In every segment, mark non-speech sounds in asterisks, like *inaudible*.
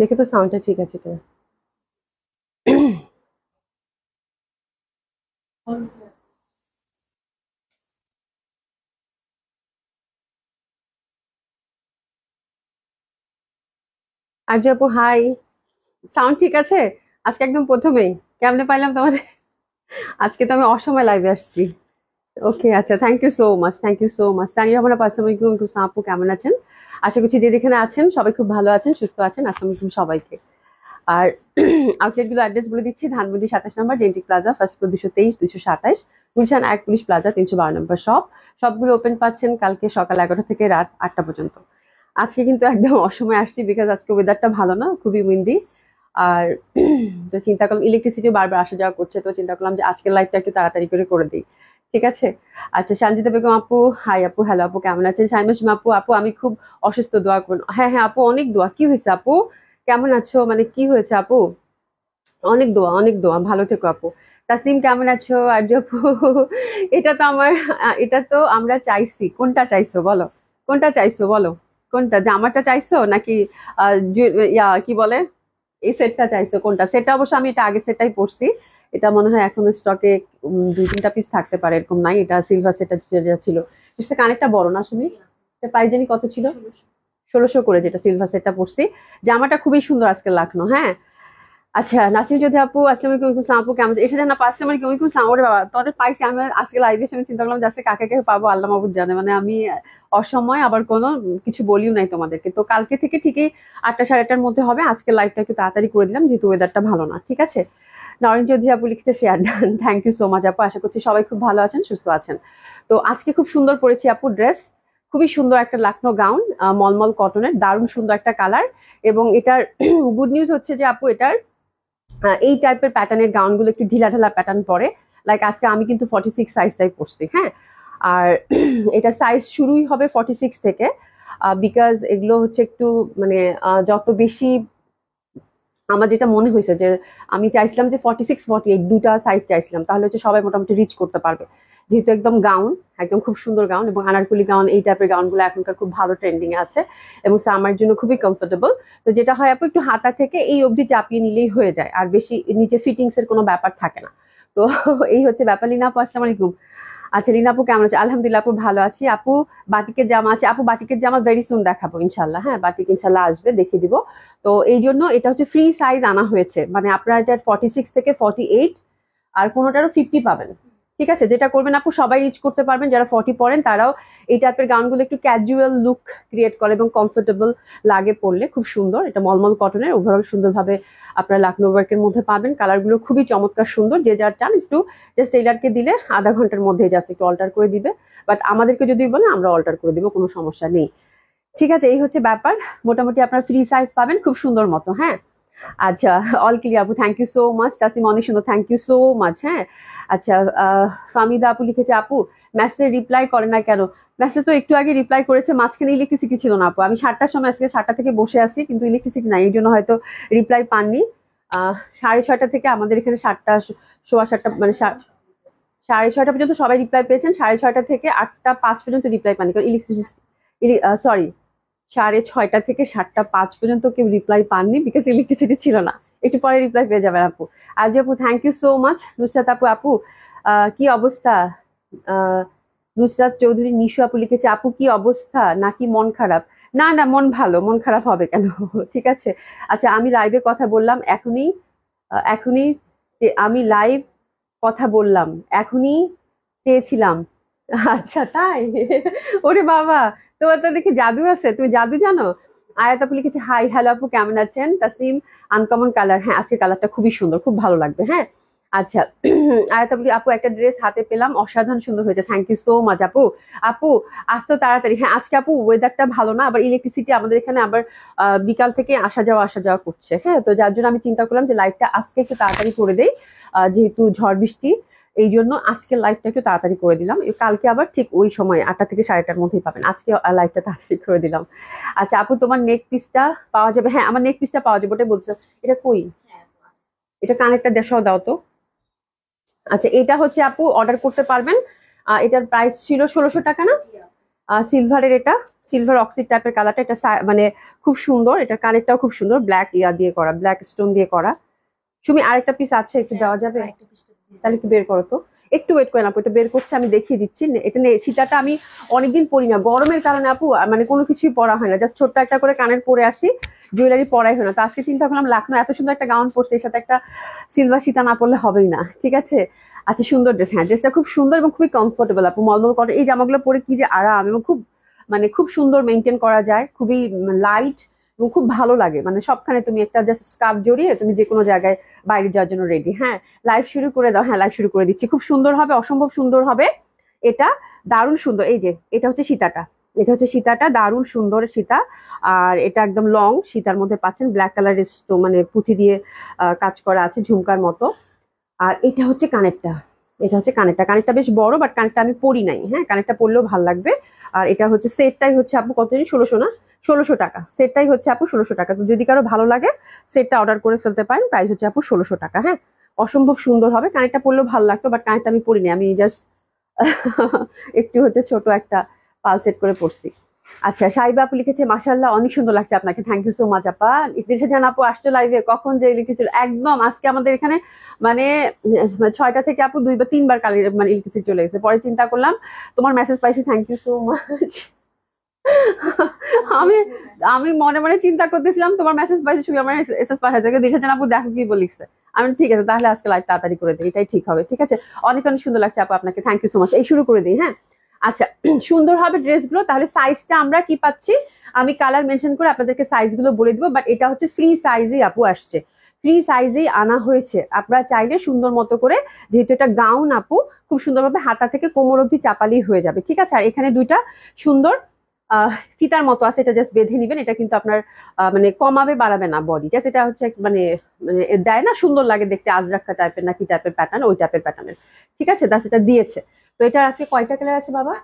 দেখে তো সাউন্ডটা ঠিক আছে কিনা আর যে আপু হাই সাউন্ড ঠিক আছে আজকে একদম প্রথমেই কেমনে পাইলাম তোমার আজকে তো আমি অসময় লাইভে আসছি ওকে আচ্ছা thank you so much thank you so much Tania আমার পাশে আমি আপু কেমন আছেন আশা করছি যে যেখানে আছেন সবাই খুব ভালো আছেন সুস্থ আছেন আসসালামু আলাইকুম সবাইকে আর আউটলেটগুলো *clears throat* অ্যাড্রেস বলে দিচ্ছি ধানমন্ডি সাতাশ নম্বর জেন্টিক প্লাজা ফার্স্ট ফ্লোর দুশো তেইশ দুশো সাতাইশ গুলশান এক পুলিশ প্লাজা তিনশো বারো নম্বর শপ সবগুলো ওপেন পাচ্ছেন কালকে সকাল এগারোটা থেকে রাত আটটা পর্যন্ত আজকে কিন্তু একদম অসময় আসছি বিকজ আজকে ওয়েদারটা ভালো না খুবই উইন্ডি আর *clears throat* তো চিন্তা করলাম ইলেকট্রিসিটি বারবার আসা যাওয়া করছে তো চিন্তা করলাম যে আজকের লাইফটা একটু তাড়াতাড়ি করে করে দিই ঠিক আছে আচ্ছা সঞ্জিতা বেগম আপু হাই আপু হ্যালো আপু কেমন আছেন সাইমাসিম আপু আপু আমি খুব অসুস্থ দোয়া করুন হ্যাঁ হ্যাঁ আপু অনেক দোয়া কি হয়েছে আপু কেমন আছো মানে কি হয়েছে আপু অনেক দোয়া অনেক দোয়া ভালো থেকো আপু তাসিম কেমন আছো আর্য আপু এটা তো আমার এটা তো আমরা চাইছি কোনটা চাইছো বলো কোনটা চাইছো বলো কোনটা জামাটা চাইছো নাকি ইয়া কি বলে এই সেটটা চাইছো কোনটা সেটটা অবশ্য আমি এটা আগে সেটাই পড়ছি এটা মনে হয় এখন স্টকে দুই তিনটা পিস থাকতে পারে এরকম নাই এটা সিলভার সেটা যেটা ছিল সেটা কানেকটা বড় না শুনি পাইজানি কত ছিল ষোলোশো করে যেটা সিলভার সেটটা পরছি জামাটা খুবই সুন্দর আজকে লাগলো হ্যাঁ আচ্ছা নাসিম যদি আপু আসসালাম আপু কেমন এসে জানা মানে কেউ বাবা পাইছি আমি আজকে লাইভে আমি চিন্তা করলাম যে আজকে কাকে কাকে পাবো আল্লাহ মাহবুদ জানে মানে আমি অসময় আবার কোনো কিছু বলিও নাই তোমাদেরকে তো কালকে থেকে ঠিকই আটটা সাড়ে আটটার মধ্যে হবে আজকে লাইভটা একটু তাড়াতাড়ি করে দিলাম যেহেতু ওয়েদারটা ভালো না ঠিক আছে নরেন চৌধুরী আপু লিখেছে share done thank you so much আপু আশা করছি সবাই খুব ভালো আছেন সুস্থ আছেন তো আজকে খুব সুন্দর পরেছি আপু ড্রেস খুবই সুন্দর একটা লাকনো গাউন মলমল কটনের দারুণ সুন্দর একটা কালার এবং এটার গুড *clears throat* নিউজ হচ্ছে যে আপু এটার এই টাইপের প্যাটার্নের গাউনগুলো একটু ঢিলা ঢালা প্যাটার্ন পরে লাইক আজকে আমি কিন্তু ফর্টি সিক্স সাইজটাই পরছি হ্যাঁ আর *clears throat* এটা সাইজ শুরুই হবে ফর্টি সিক্স থেকে বিকজ এগুলো হচ্ছে একটু মানে যত বেশি আমার যেটা মনে হয়েছে যে আমি চাইছিলাম যে ফর্টি সিক্স ফর্টি এইট দুটা সাইজ চাইছিলাম তাহলে হচ্ছে সবাই মোটামুটি রিচ করতে পারবে যেহেতু একদম গাউন একদম খুব সুন্দর গাউন এবং আনারকুলি গাউন এই টাইপের গাউনগুলো এখনকার খুব ভালো ট্রেন্ডিং আছে এবং সামার জন্য খুবই কমফোর্টেবল তো যেটা হয় আপু একটু হাতা থেকে এই অবধি চাপিয়ে নিলেই হয়ে যায় আর বেশি নিচে ফিটিংসের কোনো ব্যাপার থাকে না তো এই হচ্ছে ব্যাপার লিনা আপু আসসালাম আলাইকুম আচ্ছা রিনা আপু কেমন আছে আলহামদুলিল্লাহ আপু ভালো আছি আপু বাটিকের জামা আছে আপু বাটিকের জামা ভেরি সুন দেখাবো ইনশাল্লাহ হ্যাঁ বাটিক ইনশাল্লাহ আসবে দেখিয়ে দিব তো এই জন্য এটা হচ্ছে ফ্রি সাইজ আনা হয়েছে মানে আপনার এটা ফর্টি সিক্স থেকে ফর্টি এইট আর কোনোটারও ফিফটি পাবেন ঠিক আছে যেটা করবেন আপু সবাই ইউজ করতে পারবেন যারা ফর্টি পড়েন তারাও এই টাইপের গাউনগুলো একটু ক্যাজুয়াল লুক ক্রিয়েট করে এবং কমফোর্টেবল লাগে পড়লে খুব সুন্দর এটা মলমল কটনের ওভারঅল সুন্দরভাবে আপনার লাকনো ওয়ার্কের মধ্যে পাবেন কালারগুলো খুবই চমৎকার সুন্দর যে যার চান একটু জাস্ট টেইলারকে দিলে আধা ঘন্টার মধ্যে জাস্ট একটু অল্টার করে দিবে বাট আমাদেরকে যদি বলে আমরা অল্টার করে দিব কোনো সমস্যা নেই ঠিক আছে এই হচ্ছে ব্যাপার মোটামুটি আপনার ফ্রি সাইজ পাবেন খুব সুন্দর মতো হ্যাঁ আচ্ছা অল ক্লিয়ার আপু thank you so much Tasim অনেক সুন্দর থ্যাংক ইউ সো মাচ হ্যাঁ আচ্ছা ফামিদা আপু লিখেছে আপু মেসেজে রিপ্লাই করে না কেন মেসেজ তো একটু আগে রিপ্লাই করেছে মাঝখানে ইলেকট্রিসিটি ছিল না আপু আমি সাতটার সময় আজকে সাতটা থেকে বসে আছি কিন্তু ইলেকট্রিসিটি নাই এই জন্য হয়তো রিপ্লাই পাননি সাড়ে ছয়টা থেকে আমাদের এখানে সাতটা সোয়া সাতটা মানে সাড়ে ছয়টা পর্যন্ত সবাই রিপ্লাই পেয়েছেন সাড়ে ছয়টা থেকে আটটা পাঁচ পর্যন্ত রিপ্লাই পাননি কারণ ইলেকট্রিসিটি সরি সাড়ে ছয়টা থেকে সাতটা পাঁচ পর্যন্ত কেউ রিপ্লাই পাননি বিকজ ইলেকট্রিসিটি ছিল না একটু পরে রিপ্লাই পেয়ে যাবেন আপু আর আপু thank you so much Nusrat আপু আপু কি অবস্থা নুসরাত চৌধুরী নিশু আপু লিখেছে আপু কি অবস্থা নাকি মন খারাপ না না মন ভালো মন খারাপ হবে কেন *laughs* ঠিক আছে আচ্ছা আমি লাইভে কথা বললাম এখনই এখনই যে আমি লাইভ কথা বললাম এখনই চেয়েছিলাম আচ্ছা তাই *laughs* ওরে বাবা তোমার তো দেখি জাদু আছে তুমি জাদু জানো আয়াত আপু লিখেছে হাই হ্যালো আপু কেমন আছেন তাসিম আনকমন কালার হ্যাঁ আজকের কালারটা খুবই সুন্দর খুব ভালো লাগবে হ্যাঁ আচ্ছা *clears throat* আয়াত আপু আপু একটা ড্রেস হাতে পেলাম অসাধারণ সুন্দর হয়েছে থ্যাংক ইউ সো মাচ আপু আপু আজ তো তাড়াতাড়ি হ্যাঁ আজকে আপু ওয়েদারটা ভালো না আবার ইলেকট্রিসিটি আমাদের এখানে আবার বিকাল থেকে আসা যাওয়া আসা যাওয়া করছে হ্যাঁ তো যার জন্য আমি চিন্তা করলাম যে লাইটটা আজকে একটু তাড়াতাড়ি করে দেই যেহেতু ঝড় বৃষ্টি এই জন্য আজকে লাইভটা একটু তাড়াতাড়ি করে দিলাম কালকে আবার ঠিক ওই সময় আটটা থেকে সাড়েটার মধ্যেই পাবেন আজকে লাইভটা তাড়াতাড়ি করে দিলাম আচ্ছা আপু তোমার নেক পিসটা পাওয়া যাবে হ্যাঁ আমার নেক পিসটা পাওয়া যাবে ওটাই বলছো এটা কই হ্যাঁ, এটা কানেরটা দেশাও দাও তো আচ্ছা এটা হচ্ছে আপু অর্ডার করতে পারবেন এটার প্রাইস ছিল ষোলোশো টাকা না সিলভারের এটা সিলভার অক্সিড টাইপের কালারটা এটা মানে খুব সুন্দর এটা কানেরটাও খুব সুন্দর ব্ল্যাক ইয়া দিয়ে করা ব্ল্যাক স্টোন দিয়ে করা তুমি আরেকটা পিস আছে একটু দেওয়া যাবে একটা পিস তাহলে একটু বের করো তো একটু ওয়েট করেন আপু এটা বের করছে আমি দেখিয়ে দিচ্ছি এটা সীতাটা আমি অনেকদিন পরি না গরমের কারণে আপু মানে কোনো কিছুই পরা হয় না জাস্ট ছোট্ট একটা করে কানের পরে আসি জুয়েলারি পরাই হয় না তো আজকে চিন্তা করলাম লাখনো এত সুন্দর একটা গাউন পরছে এর সাথে একটা সিলভার সীতা না পরলে হবেই না ঠিক আছে আচ্ছা সুন্দর ড্রেস হ্যাঁ ড্রেসটা খুব সুন্দর এবং খুবই কমফোর্টেবল আপু মলমল কটন এই জামাগুলো পরে কি যে আরাম এবং খুব মানে খুব সুন্দর মেনটেন করা যায় খুবই লাইট এবং খুব ভালো লাগে মানে সবখানে তুমি একটা জাস্ট স্কার্ফ জড়িয়ে তুমি যে কোনো জায়গায় বাইরে যাওয়ার জন্য রেডি হ্যাঁ লাইভ শুরু করে দাও হ্যাঁ লাইভ শুরু করে দিচ্ছি খুব সুন্দর হবে অসম্ভব সুন্দর হবে এটা দারুণ সুন্দর এই যে এটা হচ্ছে সীতাটা এটা হচ্ছে সীতাটা দারুণ সুন্দর সীতা আর এটা একদম লং সীতার মধ্যে পাচ্ছেন ব্ল্যাক কালার মানে পুঁথি দিয়ে কাজ করা আছে ঝুমকার মতো আর এটা হচ্ছে কানেরটা এটা হচ্ছে কানেরটা কানেরটা বেশ বড় বাট কানেরটা আমি পরি নাই হ্যাঁ কানেরটা পরলেও ভাল লাগবে আর এটা হচ্ছে সেটটাই হচ্ছে আপু কতদিন ষোলোশো না ষোলোশো টাকা সেটটাই হচ্ছে আপু ষোলোশো টাকা তো যদি কারো ভালো লাগে সেটটা অর্ডার করে ফেলতে পারেন প্রাইস হচ্ছে আপু ষোলোশো টাকা হ্যাঁ অসম্ভব সুন্দর হবে কানেরটা পড়লেও ভালো লাগতো বাট কানেরটা আমি পড়িনি আমি জাস্ট *laughs* একটু হচ্ছে ছোট একটা পাল সেট করে পড়ছি আচ্ছা সাহেব আপু লিখেছে মাসাল্লাহ অনেক সুন্দর লাগছে আপনাকে থ্যাংক ইউ সো মাচ আপা দিশা জান আপু আসছে লাইভে কখন যে লিখেছিল একদম আজকে আমাদের এখানে মানে, মানে ছয়টা থেকে আপু দুই বা তিনবার কালি মানে ইলেকট্রিসিটি চলে গেছে পরে চিন্তা করলাম তোমার মেসেজ পাইছি থ্যাংক ইউ সো মাচ *laughs* আমি আমি মনে মনে চিন্তা করতেছিলাম তোমার মেসেজ পাইছি শুধু আমার এসএস পাঠাচ্ছে দেখেছেন আপু দেখো কি বলিছে আমি ঠিক আছে তাহলে আজকে লাইভ তাড়াতাড়ি করে দিই এটাই ঠিক হবে ঠিক আছে অনেক অনেক সুন্দর লাগছে আপু আপনাকে থ্যাংক ইউ সো মাচ এই শুরু করে দিই হ্যাঁ আচ্ছা *clears throat* সুন্দর হবে ড্রেসগুলো তাহলে সাইজটা আমরা কি পাচ্ছি আমি কালার মেনশন করে আপনাদেরকে সাইজগুলো বলে দিব বাট এটা হচ্ছে ফ্রি সাইজেই আপু আসছে ফ্রি সাইজেই আনা হয়েছে আপনারা চাইলে সুন্দর মতো করে যেহেতু এটা গাউন আপু খুব সুন্দরভাবে হাতা থেকে কোমর অব্দি চাপালি হয়ে যাবে ঠিক আছে আর এখানে দুইটা সুন্দর ফিতার মতো আছে এটা জাস্ট বেঁধে নিবেন এটা কিন্তু আপনার মানে কমাবে বাড়াবে না বডিটা সেটা হচ্ছে মানে, মানে দেয় না সুন্দর লাগে দেখতে আজরাক্ষা টাইপের না কি টাইপের প্যাটার্ন ওই টাইপের প্যাটার্নের ঠিক আছে তা সেটা দিয়েছে তো এটা আছে কয়টা কালার আছে বাবা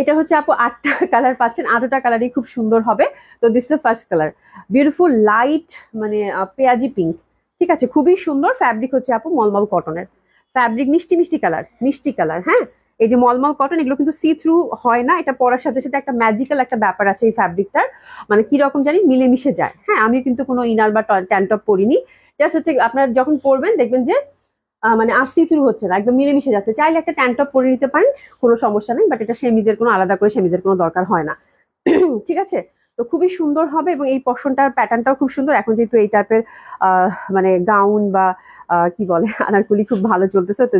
এটা হচ্ছে আপু আটটা কালার পাচ্ছেন আটটা কালারই খুব সুন্দর হবে তো this is first colour beautiful light মানে পেঁয়াজি পিঙ্ক ঠিক আছে খুবই সুন্দর ফ্যাব্রিক হচ্ছে আপু মলমল কটনের ফ্যাব্রিক মিষ্টি মিষ্টি কালার মিষ্টি কালার হ্যাঁ এই যে মলমল কটন এগুলো কিন্তু সি থ্রু হয় না এটা পরার সাথে সাথে একটা ম্যাজিক্যাল একটা ব্যাপার আছে এই ফ্যাব্রিকটার মানে কিরকম জানি মিলেমিশে যায় হ্যাঁ আমি কিন্তু কোনো ইনার বা ট্যান্টপ পরিনি জাস্ট হচ্ছে আপনার যখন পরবেন দেখবেন যে মানে আর সি থ্রু হচ্ছে না একদম মিলেমিশে যাচ্ছে চাইলে একটা ট্যান্টপ পরে নিতে পারেন কোনো সমস্যা নেই বাট এটা সেমিজের কোনো আলাদা করে সেমিজের কোনো দরকার হয় না *clears throat* ঠিক আছে তো খুবই সুন্দর হবে এবং এই পশনটার প্যাটার্নটাও খুব সুন্দর এখন যেহেতু এই টাইপের মানে গাউন বা কি বলে *laughs* আনারকুলি খুব ভালো চলতেছে তো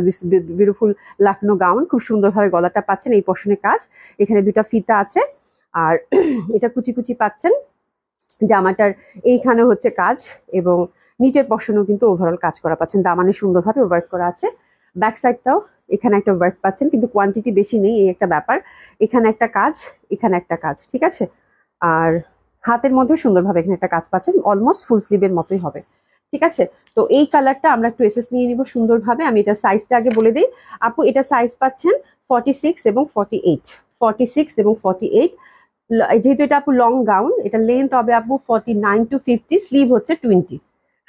বিউটিফুল লাখনো গাউন খুব সুন্দরভাবে গলাটা পাচ্ছেন এই পশনের কাজ এখানে দুটা ফিতা আছে আর *clears throat* এটা কুচি কুচি পাচ্ছেন জামাটার এইখানে হচ্ছে কাজ এবং নিচের পশনও কিন্তু ওভারঅল কাজ করা পাচ্ছেন দামানে সুন্দরভাবে ওয়ার্ক করা আছে ব্যাক সাইডটাও এখানে একটা ওয়ার্ক পাচ্ছেন কিন্তু কোয়ান্টিটি বেশি নেই এই একটা ব্যাপার এখানে একটা কাজ এখানে একটা কাজ ঠিক আছে আর হাতের মধ্যে সুন্দরভাবে এখানে একটা কাজ পাচ্ছেন অলমোস্ট ফুল স্লিভের মতোই হবে ঠিক আছে তো এই কালারটা আমরা একটু এসএস নিয়ে নিব সুন্দরভাবে আমি এটা সাইজটা আগে বলে দিই আপু এটা সাইজ পাচ্ছেন ফর্টি সিক্স এবং ফর্টি এইট সিক্স এবং ফর্টি এইট যেহেতু এটা আপু লং গাউন এটা লেন্থ হবে আপু forty nine two fifty sleeve হচ্ছে টোয়েন্টি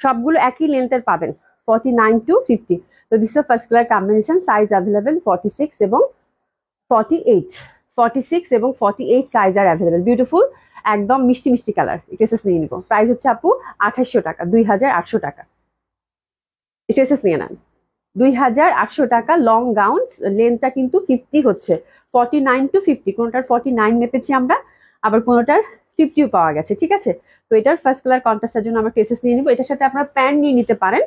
সবগুলো একই লেন্থের পাবেন ফর্টি নাইন টু ফিফটি তো দিস আর first colour combination size available forty six এবং ফর্টি এইট ফর্টি সিক্স এবং ফর্টি এইট সাইজ আর অ্যাভেলেবেল বিউটিফুল একদম মিষ্টি মিষ্টি কালার ড্রেসেস নিয়ে নিব প্রাইস হচ্ছে আপু আঠাশশো টাকা দুই হাজার আটশো টাকা ড্রেসেস নিয়ে নেন দুই হাজার আটশো টাকা লং গাউন লেন্থটা কিন্তু ফিফটি হচ্ছে ফর্টি নাইন টু ফিফটি কোনোটার ফর্টি নাইন নেপেছি আমরা আবার কোনোটার ফিফটিও পাওয়া গেছে ঠিক আছে তো এটার ফার্স্ট কালার কন্ট্রাস্টের জন্য আমরা কেসেস নিয়ে নিব এটার সাথে আপনারা প্যান্ট নিয়ে নিতে পারেন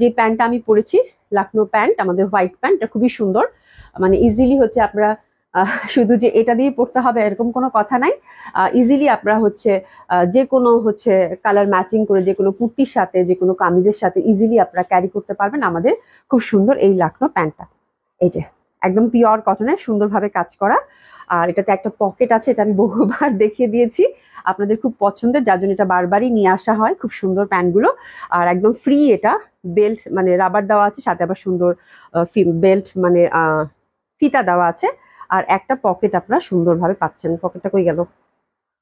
যে প্যান্টটা আমি পরেছি লাকনো প্যান্ট আমাদের হোয়াইট প্যান্ট খুবই সুন্দর মানে ইজিলি হচ্ছে আপনারা শুধু যে এটা দিয়ে পড়তে হবে এরকম কোনো কথা নাই ইজিলি আপনারা হচ্ছে যে কোনো হচ্ছে কালার ম্যাচিং করে যে কোনো কুর্তির সাথে যে কোনো কামিজের সাথে ইজিলি আপনারা ক্যারি করতে পারবেন আমাদের খুব সুন্দর এই লাখনো প্যান্টটা এই যে একদম পিওর কটনের সুন্দরভাবে কাজ করা আর এটাতে একটা পকেট আছে এটা আমি বহুবার *laughs* দেখিয়ে দিয়েছি আপনাদের খুব পছন্দের যার জন্য এটা বারবারই নিয়ে আসা হয় খুব সুন্দর প্যান্টগুলো আর একদম ফ্রি এটা বেল্ট মানে রাবার দেওয়া আছে সাথে আবার সুন্দর বেল্ট মানে ফিতা দেওয়া আছে আর একটা পকেট আপনারা সুন্দরভাবে পাচ্ছেন পকেটটা কই গেল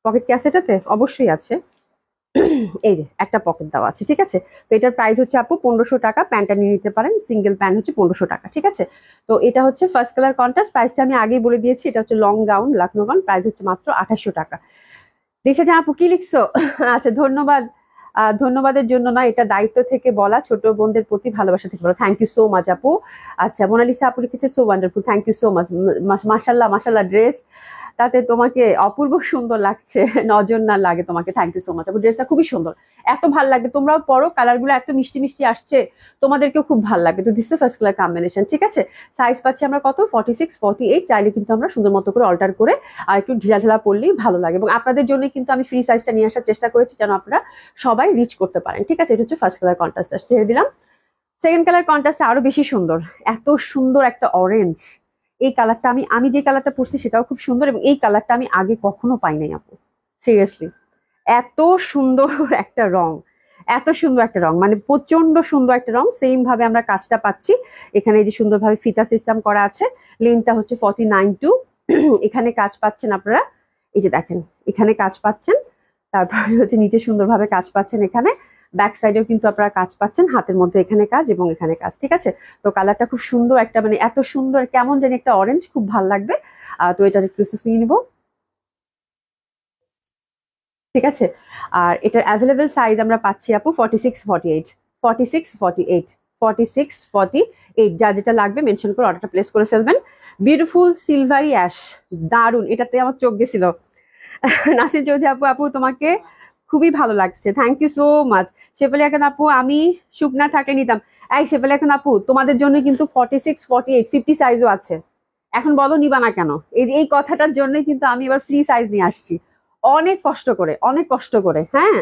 পকেট কি আছে এটাতে অবশ্যই আছে এই যে একটা পকেট দেওয়া আছে ঠিক আছে তো এটার প্রাইস হচ্ছে আপু পনেরোশো টাকা প্যান্টটা নিয়ে নিতে পারেন সিঙ্গেল প্যান্ট হচ্ছে পনেরোশো টাকা ঠিক আছে তো এটা হচ্ছে ফার্স্ট কালার কন্ট্রাস্ট প্রাইসটা আমি আগেই বলে দিয়েছি এটা হচ্ছে long gown Lucknow gown price হচ্ছে মাত্র আঠাশশো টাকা দেশে যা আপু কি লিখছো আচ্ছা ধন্যবাদ ধন্যবাদের জন্য না এটা দায়িত্ব থেকে বলা ছোট বোনদের প্রতি ভালোবাসা থেকে বলা থ্যাংক ইউ সো মাচ আপু আচ্ছা মোনালিসা আপু লিখেছে so wonderful thank you so much মাসাল্লাহ মাসাল্লাহ ড্রেস তাতে তোমাকে অপূর্ব সুন্দর লাগছে *laughs* নজর না লাগে তোমাকে থ্যাংক ইউ সো মাচ আপু ড্রেসটা খুবই সুন্দর এত ভাল লাগবে তোমরাও পরো কালারগুলো এত মিষ্টি মিষ্টি আসছে তোমাদেরকেও খুব ভাল লাগবে তো দিস ফার্স্ট কালার কম্বিনেশন ঠিক আছে সাইজ পাচ্ছি আমরা কত ফর্টি সিক্স ফর্টি এইট চাইলে কিন্তু আমরা সুন্দর মতো করে অল্টার করে আর একটু ঢিলা ঢেলা পড়লেই ভালো লাগে এবং আপনাদের জন্য কিন্তু আমি ফ্রি সাইজটা নিয়ে আসার চেষ্টা করেছি যেন আপনারা সবাই রিচ করতে পারেন ঠিক আছে এটা হচ্ছে ফার্স্ট কালার কন্ট্রাস্ট ছেড়ে দিলাম সেকেন্ড কালার কন্ট্রাস্ট আরো বেশি সুন্দর এত সুন্দর একটা অরেঞ্জ এই কালারটা আমি আমি যে কালারটা পরছি সেটাও খুব সুন্দর এবং এই কালারটা আমি আগে কখনো পাই নাই আপু সিরিয়াসলি এত সুন্দর একটা রং এত সুন্দর একটা রং মানে প্রচন্ড সুন্দর একটা রং সেম ভাবে আমরা কাজটা পাচ্ছি এখানে যে সুন্দরভাবে ফিতা সিস্টেম করা আছে লেনটা হচ্ছে ফর্টি নাইন টু এখানে কাজ পাচ্ছেন আপনারা এই যে দেখেন এখানে কাজ পাচ্ছেন তারপরে হচ্ছে নিচে সুন্দরভাবে কাজ পাচ্ছেন এখানে ব্যাক সাইডেও কিন্তু আপনারা কাজ পাচ্ছেন হাতের মধ্যে এখানে কাজ এবং এখানে কাজ ঠিক আছে তো কালারটা খুব সুন্দর একটা মানে এত সুন্দর কেমন জানি একটা অরেঞ্জ খুব ভালো লাগবে তো এটা প্রসেসিং নিব ঠিক আছে আর এটার অ্যাভেলেবেল সাইজ আমরা পাচ্ছি আপু forty six forty eight forty six forty eight forty six forty eight যা যেটা লাগবে মেনশন করে অর্ডারটা প্লেস করে ফেলবেন বিউটিফুল সিলভারি অ্যাশ দারুন এটাতে আমার চোখ গেছিল *laughs* নাসির চৌধুরী আপু আপু তোমাকে খুবই ভালো লাগছে thank you so much Shefali এখন আপু আমি সুপনা থাকে নিতাম এই শেফালি এখন আপু তোমাদের জন্য কিন্তু forty six forty eight fifty সাইজও আছে এখন বলো নিবা না কেন এই যে এই কথাটার জন্যই কিন্তু আমি এবার ফ্রি সাইজ নিয়ে আসছি অনেক কষ্ট করে অনেক কষ্ট করে হ্যাঁ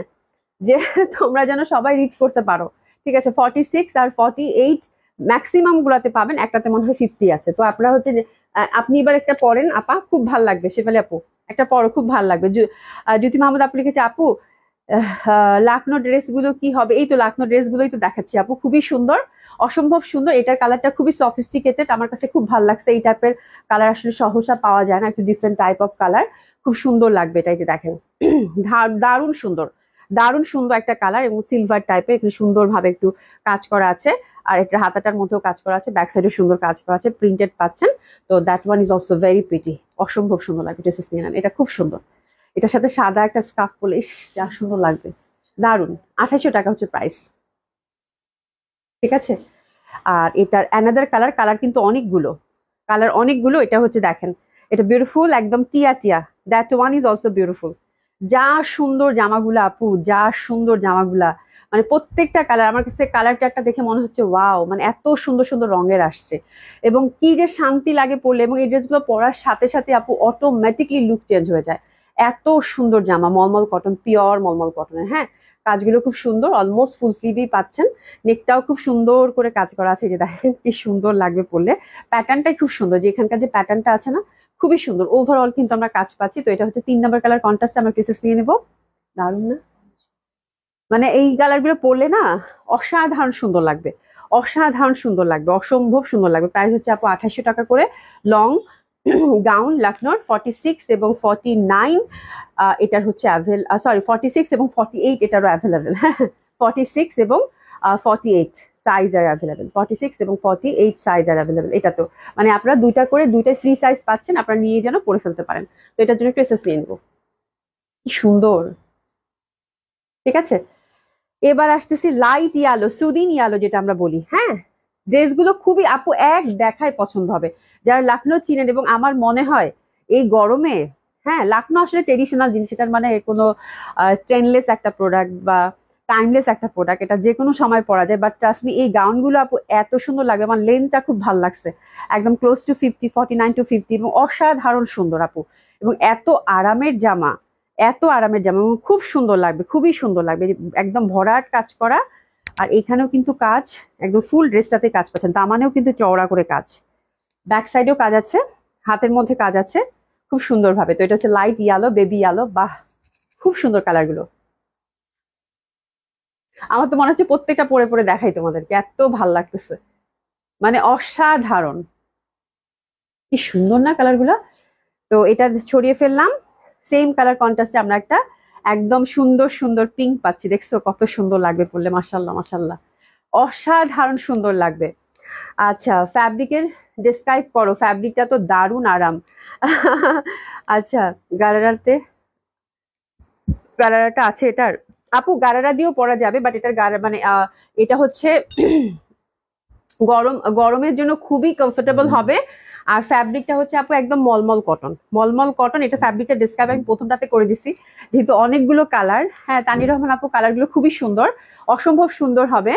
যে তোমরা যেন সবাই রিচ করতে পারো ঠিক আছে ফর্টি সিক্স আর ফর্টি এইট ম্যাক্সিমাম গুলাতে পাবেন একটাতে মনে হয় ফিফটি আছে তো আপনারা হচ্ছে আপনি এবার একটা পড়েন আপা খুব ভাল লাগবে শেফালি আপু একটা পড়ো খুব ভাল লাগবে জ্যোতি মাহমুদ আপু লিখেছে আপু লাকনো ড্রেসগুলো কি হবে এই তো লাকনো ড্রেসগুলোই তো দেখাচ্ছি আপু খুবই সুন্দর অসম্ভব সুন্দর এটার কালারটা খুবই সফিস্টিকেটেড আমার কাছে খুব ভালো লাগছে এই টাইপের কালার আসলে সহসা পাওয়া যায় না একটু ডিফারেন্ট টাইপ অফ কালার খুব সুন্দর লাগবে এটা এটা দেখেন *clears throat* দারুণ সুন্দর দারুণ সুন্দর একটা কালার এবং সিলভার টাইপের একটু সুন্দরভাবে একটু কাজ করা আছে আর একটা হাতাটার মধ্যেও কাজ করা আছে ব্যাক সাইডে সুন্দর কাজ করা আছে প্রিন্টেড পাচ্ছেন তো that one is also very pretty অসম্ভব সুন্দর লাগবে ড্রেসেস নিয়ে নেন এটা খুব সুন্দর এটার সাথে সাদা একটা স্কার্ফ পলিশ যা সুন্দর লাগবে দারুন আঠাইশো টাকা হচ্ছে প্রাইস ঠিক আছে আর এটার অ্যানাদার কালার কালার কিন্তু অনেকগুলো কালার অনেকগুলো এটা হচ্ছে দেখেন এটা বিউটিফুল একদম টিয়া টিয়া that one is also beautiful যা সুন্দর জামাগুলা আপু যা সুন্দর জামাগুলা মানে প্রত্যেকটা কালার আমার কাছে কালার চারটা দেখে মনে হচ্ছে ওয়াও মানে এত সুন্দর সুন্দর রঙের আসছে এবং কি যে শান্তি লাগে পড়লে এবং এই ড্রেসগুলো পরার সাথে সাথে আপু অটোমেটিকলি লুক চেঞ্জ হয়ে যায় এত সুন্দর জামা মলমল কটন পিওর মলমল কটনের হ্যাঁ কাজগুলো খুব সুন্দর অলমোস্ট ফুল স্লিভই পাচ্ছেন নেকটাও খুব সুন্দর করে কাজ করা আছে যে দেখেন কি সুন্দর লাগবে পড়লে প্যাটার্নটাই খুব সুন্দর যে এখানকার যে প্যাটার্নটা আছে না খুবই সুন্দর ওভারঅল কিন্তু আমরা কাজ পাচ্ছি তো এটা হচ্ছে তিন নম্বর কালার কন্ট্রাস্টে আমরা পিসেস নিয়ে নেবো দারুণ না মানে এই কালারগুলো পরলে না অসাধারণ সুন্দর লাগবে অসাধারণ সুন্দর লাগবে অসম্ভব সুন্দর লাগবে প্রাইস হচ্ছে আপু আঠাশশো টাকা করে লং *clears throat* গাউন লাকনোর ফর্টি সিক্স এবং ফর্টি নাইন এটার হচ্ছে অ্যাভেল সরি ফর্টি সিক্স এবং ফর্টি এইট এটারও অ্যাভেলেবেল হ্যাঁ ফর্টি সিক্স এবং ফর্টি এইট সাইজ আর অ্যাভেলেবেল ফর্টি সিক্স এবং ফর্টি এইট সাইজ আর অ্যাভেলেবেল এটা তো মানে আপনারা দুইটা করে দুইটা ফ্রি সাইজ পাচ্ছেন আপনারা নিয়ে যেন পরে ফেলতে পারেন তো এটার জন্য একটু এসএস নিয়ে নেবো কি সুন্দর ঠিক আছে এবার আসতেছি লাইট ইয়ালো সুদিন ইয়ালো যেটা আমরা বলি হ্যাঁ ড্রেসগুলো খুবই আপু এক দেখায় পছন্দ হবে যারা লাখনৌ চিনেন এবং আমার মনে হয় এই গরমে হ্যাঁ লাখনৌ আসলে ট্রেডিশনাল জিনিস এটার মানে কোনো ট্রেনলেস একটা প্রোডাক্ট বা টাইমলেস একটা প্রোডাক্ট এটা যে কোনো সময় পরা যায় বাট ট্রাস্টমি মি এই গাউনগুলো আপু এত সুন্দর লাগে আমার লেনটা খুব ভালো লাগছে একদম close to fifty forty nine two fifty এবং অসাধারণ সুন্দর আপু এবং এত আরামের জামা এত আরামের জামা এবং খুব সুন্দর লাগবে খুবই সুন্দর লাগবে একদম ভরাট কাজ করা আর এখানেও কিন্তু কাজ একদম ফুল ড্রেসটাতে কাজ পাচ্ছেন তার মানেও কিন্তু চওড়া করে কাজ ব্যাক সাইডেও কাজ আছে হাতের মধ্যে কাজ আছে খুব সুন্দরভাবে তো এটা হচ্ছে লাইট ইয়ালো বেবি ইয়ালো বাহ খুব সুন্দর কালারগুলো আমার তো মনে হচ্ছে প্রত্যেকটা পরে পরে দেখাই তোমাদেরকে এত ভাল লাগতেছে মানে অসাধারণ কি সুন্দর না কালারগুলো তো এটা ছড়িয়ে ফেললাম সেম কালার কন্ট্রাস্টে আমরা একটা একদম সুন্দর সুন্দর পিঙ্ক পাচ্ছি দেখছো কত সুন্দর লাগবে পড়লে মাসাল্লাহ মাসাল্লাহ অসাধারণ সুন্দর লাগবে আচ্ছা ফ্যাব্রিকের ডিসক্রাইব করো ফ্যাব্রিকটা তো দারুণ আরাম আচ্ছা গারারাতে গারারাটা আছে এটার আপু গারারা দিয়েও পরা যাবে বাট এটার গার মানে এটা হচ্ছে গরম গরমের জন্য খুবই কমফোর্টেবল হবে আর ফ্যাব্রিকটা হচ্ছে আপু একদম মলমল কটন মলমল কটন এটা ফ্যাব্রিকটা ডিসক্রাইব আমি প্রথমটাতে করে দিছি যেহেতু অনেকগুলো কালার হ্যাঁ তানির রহমান আপু কালারগুলো খুবই সুন্দর অসম্ভব সুন্দর হবে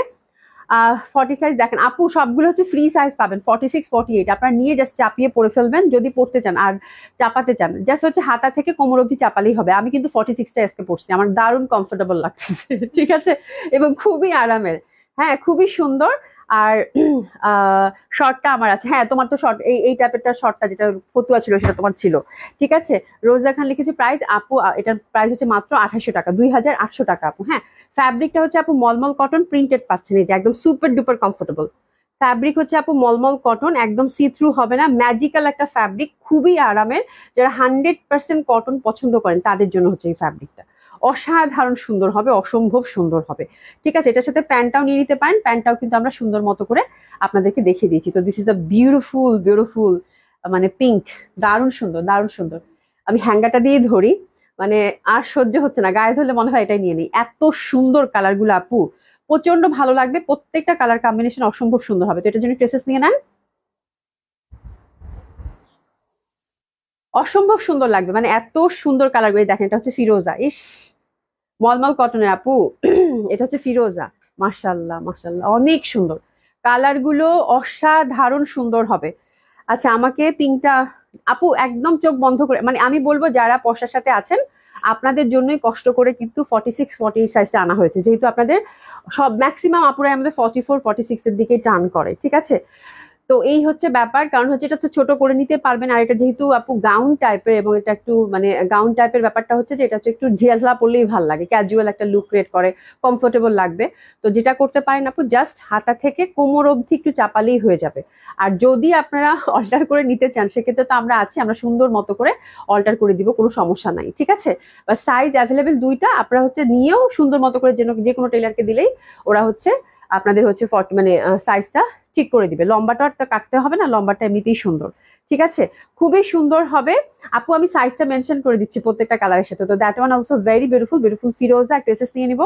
ফর্টি সাইজ দেখেন আপু সবগুলো হচ্ছে ফ্রি সাইজ পাবেন ফর্টি সিক্স ফর্টি এইট আপনারা নিয়ে জাস্ট চাপিয়ে পরে ফেলবেন যদি পড়তে চান আর চাপাতে চান জাস্ট হচ্ছে হাতা থেকে কোমর অব্দি চাপালেই হবে আমি কিন্তু ফর্টি সিক্সটা আজকে পড়ছি আমার দারুণ কমফোর্টেবল লাগছে *laughs* ঠিক আছে এবং খুবই আরামের হ্যাঁ খুবই সুন্দর আর শর্টটা *clears throat* আমার আছে হ্যাঁ তোমার তো শর্ট এই এই টাইপেরটা শর্টটা যেটা ফতুয়া ছিল সেটা তোমার ছিল ঠিক আছে রোজা খান লিখেছে প্রাইস আপু এটার প্রাইস হচ্ছে মাত্র আঠাশশো টাকা দুই টাকা আপু হ্যাঁ ফ্যাব্রিকটা হচ্ছে আপু মলমল কটন প্রিন্টেড পাচ্ছেন এটা একদম সুপার ডুপার কমফোর্টেবল ফ্যাব্রিক হচ্ছে আপু মলমল কটন একদম সি থ্রু হবে না ম্যাজিক্যাল একটা ফ্যাব্রিক খুবই আরামের যারা হান্ড্রেড পার্সেন্ট কটন পছন্দ করেন তাদের জন্য হচ্ছে এই ফ্যাব্রিকটা অসাধারণ সুন্দর হবে অসম্ভব সুন্দর হবে ঠিক আছে এটার সাথে প্যান্টটাও নিয়ে নিতে পারেন প্যান্টটাও কিন্তু আমরা সুন্দর মতো করে আপনাদেরকে দেখিয়ে দিয়েছি তো this is the beautiful beautiful মানে পিঙ্ক দারুণ সুন্দর দারুণ সুন্দর আমি হ্যাঙ্গারটা দিয়ে ধরি মানে আর সহ্য হচ্ছে না গায়ে ধরলে মনে হয় এটাই নিয়ে নিই এত সুন্দর কালারগুলো আপু প্রচন্ড ভালো লাগবে প্রত্যেকটা কালার কম্বিনেশন অসম্ভব সুন্দর হবে তো এটার জন্য ট্রেসেস নিয়ে নেন অসম্ভব সুন্দর লাগবে মানে এত সুন্দর কালার গুলো দেখেন এটা হচ্ছে ফিরোজা ইস মলমল কটনের আপু *clears throat* এটা হচ্ছে ফিরোজা মাসাল্লাহ মাসাল্লাহ অনেক সুন্দর কালারগুলো অসাধারণ সুন্দর হবে আচ্ছা আমাকে পিঙ্কটা আপু একদম চোখ বন্ধ করে মানে আমি বলবো যারা পশার সাথে আছেন আপনাদের জন্যই কষ্ট করে কিন্তু ফর্টি সিক্স ফর্টি এইট সাইজটা আনা হয়েছে যেহেতু আপনাদের সব ম্যাক্সিমাম আপুরাই আমাদের ফর্টি ফোর ফর্টি সিক্সের দিকে টার্ন করে ঠিক আছে তো এই হচ্ছে ব্যাপার কারণ হচ্ছে এটা তো ছোট করে নিতে পারবেন আর এটা যেহেতু আপু গাউন টাইপের এবং এটা একটু মানে গাউন টাইপের ব্যাপারটা হচ্ছে যে এটা হচ্ছে একটু ঝেলা পড়লেই ভাল লাগে ক্যাজুয়াল একটা লুক ক্রিয়েট করে কমফোর্টেবল লাগবে তো যেটা করতে পারেন আপু জাস্ট হাতা থেকে কোমর অবধি একটু চাপালেই হয়ে যাবে আর যদি আপনারা অল্টার *laughs* করে নিতে চান সেক্ষেত্রে তো আমরা আছি আমরা সুন্দর মতো করে অল্টার করে দিব কোনো সমস্যা নাই ঠিক আছে বা সাইজ অ্যাভেলেবেল দুইটা আপনারা হচ্ছে নিয়েও সুন্দর মতো করে যে কোনো টেলারকে দিলেই ওরা হচ্ছে আপনাদের হচ্ছে ফর্টি মানে সাইজটা ঠিক করে দিবে লম্বাটা একটা কাটতে হবে না লম্বাটা এমনিতেই সুন্দর ঠিক আছে খুবই সুন্দর হবে আপু আমি সাইজটা মেনশন করে দিচ্ছি প্রত্যেকটা কালারের সাথে তো that one also very beautiful beautiful ফিরোজা ড্রেসেস নিয়ে নিব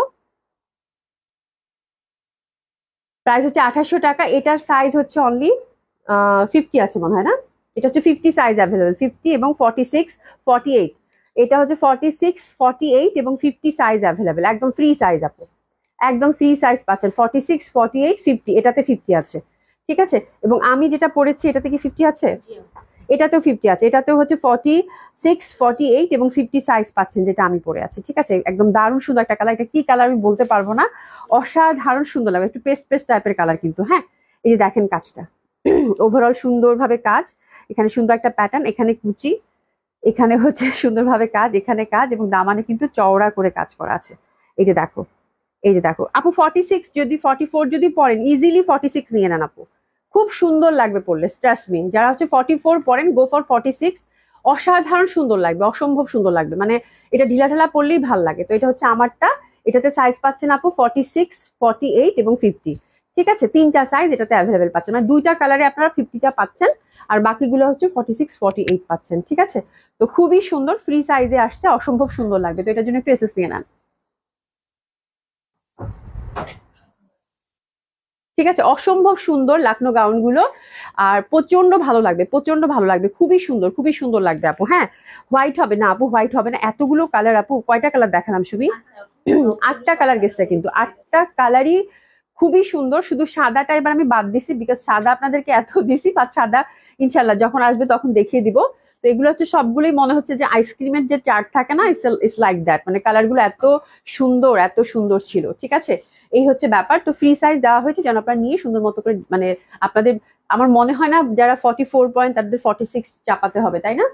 প্রাইস হচ্ছে আঠাশশো টাকা এটার সাইজ হচ্ছে অনলি ফিফটি আছে মনে হয় না এটা হচ্ছে ফিফটি সাইজ অ্যাভেলেবেল ফিফটি এবং ফর্টি সিক্স ফর্টি এইট এটা হচ্ছে ফর্টি সিক্স ফর্টি এইট এবং ফিফটি সাইজ অ্যাভেলেবেল একদম ফ্রি সাইজ আপনার একদম ফ্রি সাইজ পাচ্ছেন forty six forty eight fifty এটাতে ফিফটি আছে ঠিক আছে এবং আমি যেটা পড়েছি এটাতে কি ফিফটি আছে এটাতেও ফিফটি আছে এটাতেও হচ্ছে ফর্টি সিক্স ফর্টি এইট এবং ফিফটি সাইজ পাচ্ছেন যেটা আমি পরে আছি ঠিক আছে একদম দারুণ সুন্দর একটা কালার এটা কি কালার আমি বলতে পারবো না অসাধারণ সুন্দর লাগবে একটু পেস্ট পেস্ট টাইপের কালার কিন্তু হ্যাঁ এই যে দেখেন কাজটা ওভারঅল *clears throat* সুন্দরভাবে কাজ এখানে সুন্দর একটা প্যাটার্ন এখানে কুচি এখানে হচ্ছে সুন্দরভাবে কাজ এখানে কাজ এবং দামানে কিন্তু চওড়া করে কাজ করা আছে এই যে দেখো এই যে দেখো আপু ফর্টি সিক্স যদি ফর্টি ফোর যদি পড়েন ইজিলি ফর্টি সিক্স নিয়ে নেন আপু খুব সুন্দর লাগবে পড়লে স্ট্রাসমি যারা হচ্ছে ফর্টি ফোর পড়েন গো ফর ফর্টি সিক্স অসাধারণ সুন্দর লাগবে অসম্ভব সুন্দর লাগবে মানে এটা ঢিলা ঢালা পড়লেই ভাল লাগে তো এটা হচ্ছে আমারটা এটাতে সাইজ পাচ্ছেন আপু ফর্টি সিক্স ফর্টি এইট এবং ফিফটি ঠিক আছে তিনটা সাইজ এটাতে অ্যাভেলেবেল পাচ্ছেন মানে দুইটা কালারে আপনারা ফিফটিটা পাচ্ছেন আর বাকিগুলো হচ্ছে ফর্টি সিক্স ফর্টি এইট পাচ্ছেন ঠিক আছে তো খুবই সুন্দর ফ্রি সাইজে আসছে অসম্ভব সুন্দর লাগবে তো এটার জন্য একটু এসএস নিয়ে নেন ঠিক আছে অসম্ভব সুন্দর লাকনো গুলো আর প্রচন্ড ভালো লাগবে প্রচন্ড ভালো লাগবে খুবই সুন্দর খুবই সুন্দর লাগবে আপু হ্যাঁ হোয়াইট হবে না আপু হোয়াইট হবে না এতগুলো কালার আপু কয়টা কালার দেখালাম সুবি আটটা কালার গেছে কিন্তু আটটা কালারই খুবই সুন্দর শুধু সাদাটা এবার আমি বাদ দিছি বিকজ সাদা আপনাদেরকে এত দিছি বা সাদা ইনশাল্লাহ যখন আসবে তখন দেখিয়ে দিব তো এগুলো হচ্ছে সবগুলোই মনে হচ্ছে যে আইসক্রিমের যে চার্ট থাকে না ইস লাইক দ্যাট মানে কালারগুলো এত সুন্দর এত সুন্দর ছিল ঠিক আছে এই হচ্ছে ব্যাপার তো ফ্রি সাইজ দেওয়া হয়েছে যেন আপনারা নিয়ে সুন্দর মতো করে মানে আপনাদের আমার মনে হয় না যারা ফর্টি ফোর পয়েন্ট তাদের ফর্টি সিক্স চাপাতে হবে তাই না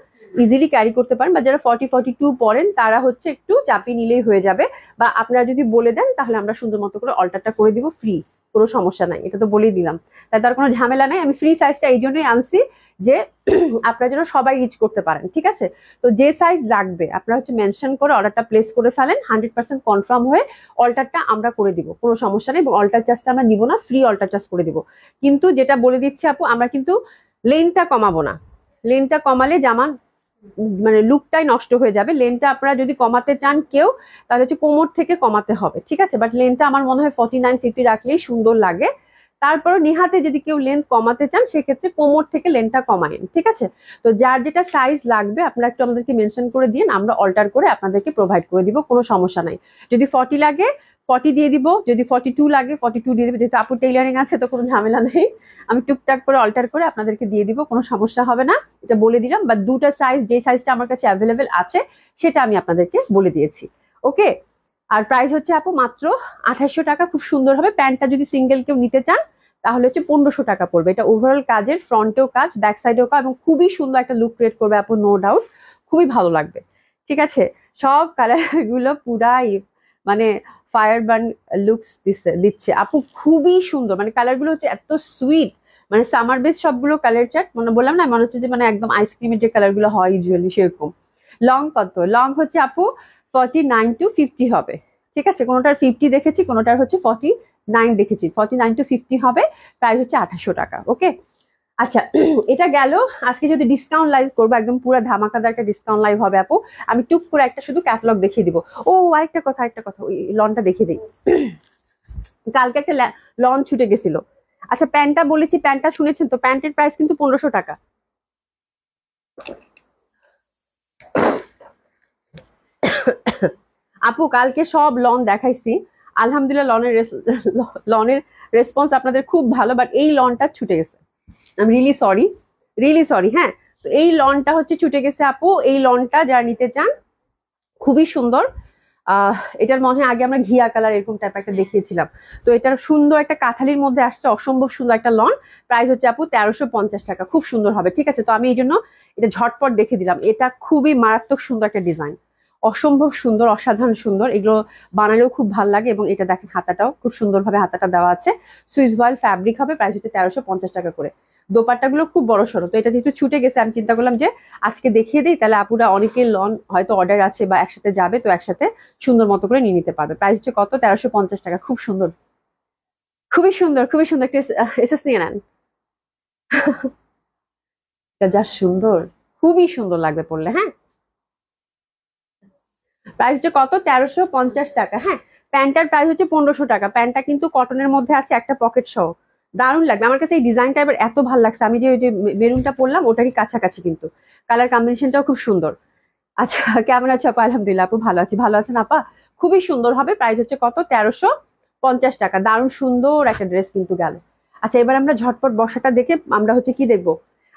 ইজিলি ক্যারি করতে পারেন বা যারা ফর্টি ফর্টি টু পড়েন তারা হচ্ছে একটু চাপিয়ে নিলেই হয়ে যাবে বা আপনারা যদি বলে দেন তাহলে আমরা সুন্দর মতো করে অল্টারটা করে দিব ফ্রি কোনো সমস্যা নাই এটা তো বলেই দিলাম তাই তার কোনো ঝামেলা নাই আমি ফ্রি সাইজটা এই জন্যই আনছি যে আপনার জন্য সবাই রিচ করতে পারেন ঠিক আছে তো যে সাইজ লাগবে আপনারা হচ্ছে মেনশন করে অর্ডারটা প্লেস করে ফেলেন হান্ড্রেড পার্সেন্ট কনফার্ম হয়ে অল্টারটা আমরা করে দিব কোনো সমস্যা নেই এবং অল্টার চার্জটা আমরা নিব না ফ্রি অল্টার চার্জ করে দিব কিন্তু যেটা বলে দিচ্ছি আপু আমরা কিন্তু লেনটা কমাবো না লেনটা কমালে যেমন মানে লুকটাই নষ্ট হয়ে যাবে লেনটা আপনারা যদি কমাতে চান কেউ তাহলে হচ্ছে কোমর থেকে কমাতে হবে ঠিক আছে বাট লেনটা আমার মনে হয় ফর্টি নাইন ফিফটি রাখলেই সুন্দর লাগে তারপরও নিহাতে যদি কেউ লেন্থ কমাতে চান সেক্ষেত্রে কোমর থেকে লেন্থটা কমায়েন ঠিক আছে তো যার যেটা সাইজ লাগবে আপনারা একটু আমাদেরকে মেনশন করে দিন আমরা অল্টার করে আপনাদেরকে প্রোভাইড করে দিব কোনো সমস্যা নাই যদি ফর্টি লাগে ফর্টি দিয়ে দিব যদি ফর্টি টু লাগে ফর্টি টু দিয়ে দিব যেহেতু আপু টেইলারিং আছে তো কোনো ঝামেলা নেই আমি টুকটাক করে অল্টার করে আপনাদেরকে দিয়ে দিব কোনো সমস্যা হবে না এটা বলে দিলাম বা দুটা সাইজ যে সাইজটা আমার কাছে অ্যাভেলেবেল আছে সেটা আমি আপনাদেরকে বলে দিয়েছি ওকে আর প্রাইস হচ্ছে আপু মাত্র আঠাশশো টাকা খুব সুন্দর হবে প্যান্টটা যদি সিঙ্গেল কেউ নিতে চান তাহলে হচ্ছে পনেরোশো টাকা পড়বে এটা ওভারঅল কাজের ফ্রন্টেও কাজ ব্যাক সাইডেও কাজ এবং খুবই সুন্দর একটা লুক ক্রিয়েট করবে আপু নো ডাউট খুবই ভালো লাগবে ঠিক আছে সব কালারগুলো পুরাই মানে ফায়ার বার্ন লুকস দিচ্ছে দিচ্ছে আপু খুবই সুন্দর মানে কালারগুলো হচ্ছে এত সুইট মানে সামার বেস সবগুলো কালার চার্ট মানে বললাম না মনে হচ্ছে যে মানে একদম আইসক্রিমের যে কালারগুলো হয় ইউজুয়ালি সেরকম লং কত লং হচ্ছে আপু ফর্টি নাইন টু ফিফটি হবে ঠিক আছে কোনোটার ফিফটি দেখেছি কোনোটার হচ্ছে ফর্টি নাইন দেখেছি ফর্টি নাইন টু ফিফটি হবে প্রাইস হচ্ছে আঠাশো টাকা ওকে আচ্ছা *clears throat* এটা গেল আজকে যদি ডিসকাউন্ট লাইভ করবো একদম পুরো ধামাকাদার একটা ডিসকাউন্ট লাইভ হবে আপু আমি টুক করে একটা শুধু ক্যাটলগ দেখিয়ে দিব ও আরেকটা কথা একটা কথা ওই লনটা দেখিয়ে দিই *clears throat* কালকে একটা লন ছুটে গেছিল আচ্ছা প্যান্টটা বলেছি প্যান্টটা শুনেছেন তো প্যান্টের প্রাইস কিন্তু পনেরোশো টাকা আপু কালকে সব লন দেখাইছি আলহামদুলিল্লাহ লনের লনের রেসপন্স আপনাদের খুব ভালো বাট এই লনটা ছুটে গেছে আমি রিলি সরি রিলি সরি হ্যাঁ তো এই লনটা হচ্ছে ছুটে গেছে আপু এই লনটা যারা নিতে চান খুবই সুন্দর এটার মনে হয় আগে আমরা ঘিয়া কালার এরকম টাইপ একটা দেখিয়েছিলাম তো এটার সুন্দর একটা কাঁথালির মধ্যে আসছে অসম্ভব সুন্দর একটা লন প্রাইস হচ্ছে আপু তেরোশো পঞ্চাশ টাকা খুব সুন্দর হবে ঠিক আছে তো আমি এই জন্য এটা ঝটপট দেখে দিলাম এটা খুবই মারাত্মক সুন্দর একটা ডিজাইন অসম্ভব সুন্দর অসাধারণ সুন্দর এগুলো বানালেও খুব ভালো লাগে এবং এটা দেখেন হাতাটাও খুব সুন্দরভাবে হাতাটা দেওয়া আছে সুইস বয়েল ফ্যাব্রিক হবে প্রাইস হচ্ছে তেরোশো পঞ্চাশ টাকা করে গুলো খুব বড় সড়ো তো এটা যেহেতু ছুটে গেছে আমি চিন্তা করলাম যে আজকে দেখিয়ে দিই তাহলে আপুরা অনেকে লন হয়তো অর্ডার আছে বা একসাথে যাবে তো একসাথে সুন্দর মতো করে নিয়ে নিতে পারবে প্রাইস হচ্ছে কত তেরোশো পঞ্চাশ টাকা খুব সুন্দর খুবই সুন্দর খুবই সুন্দর একটা এসএস নিয়ে নেন *laughs* যা সুন্দর খুবই সুন্দর লাগবে পড়লে হ্যাঁ প্রাইস হচ্ছে কত তেরোশো পঞ্চাশ টাকা হ্যাঁ প্যান্টটার প্রাইস হচ্ছে পনেরোশো টাকা প্যান্টটা কিন্তু কটনের মধ্যে আছে একটা পকেট সহ দারুণ লাগবে আমার কাছে এই ডিজাইনটা এবার এত ভালো লাগছে আমি যে ওই যে মেরুনটা পরলাম ওটারই কাছাকাছি কিন্তু কালার কম্বিনেশনটাও খুব সুন্দর আচ্ছা কেমন আছে আপা আলহামদুলিল্লাহ আপু ভালো আছি ভালো আছেন আপা খুবই সুন্দর হবে প্রাইস হচ্ছে কত তেরোশো পঞ্চাশ টাকা দারুণ সুন্দর একটা ড্রেস কিন্তু গেল আচ্ছা এবার আমরা ঝটপট বসাটা দেখে আমরা হচ্ছে কি দেখবো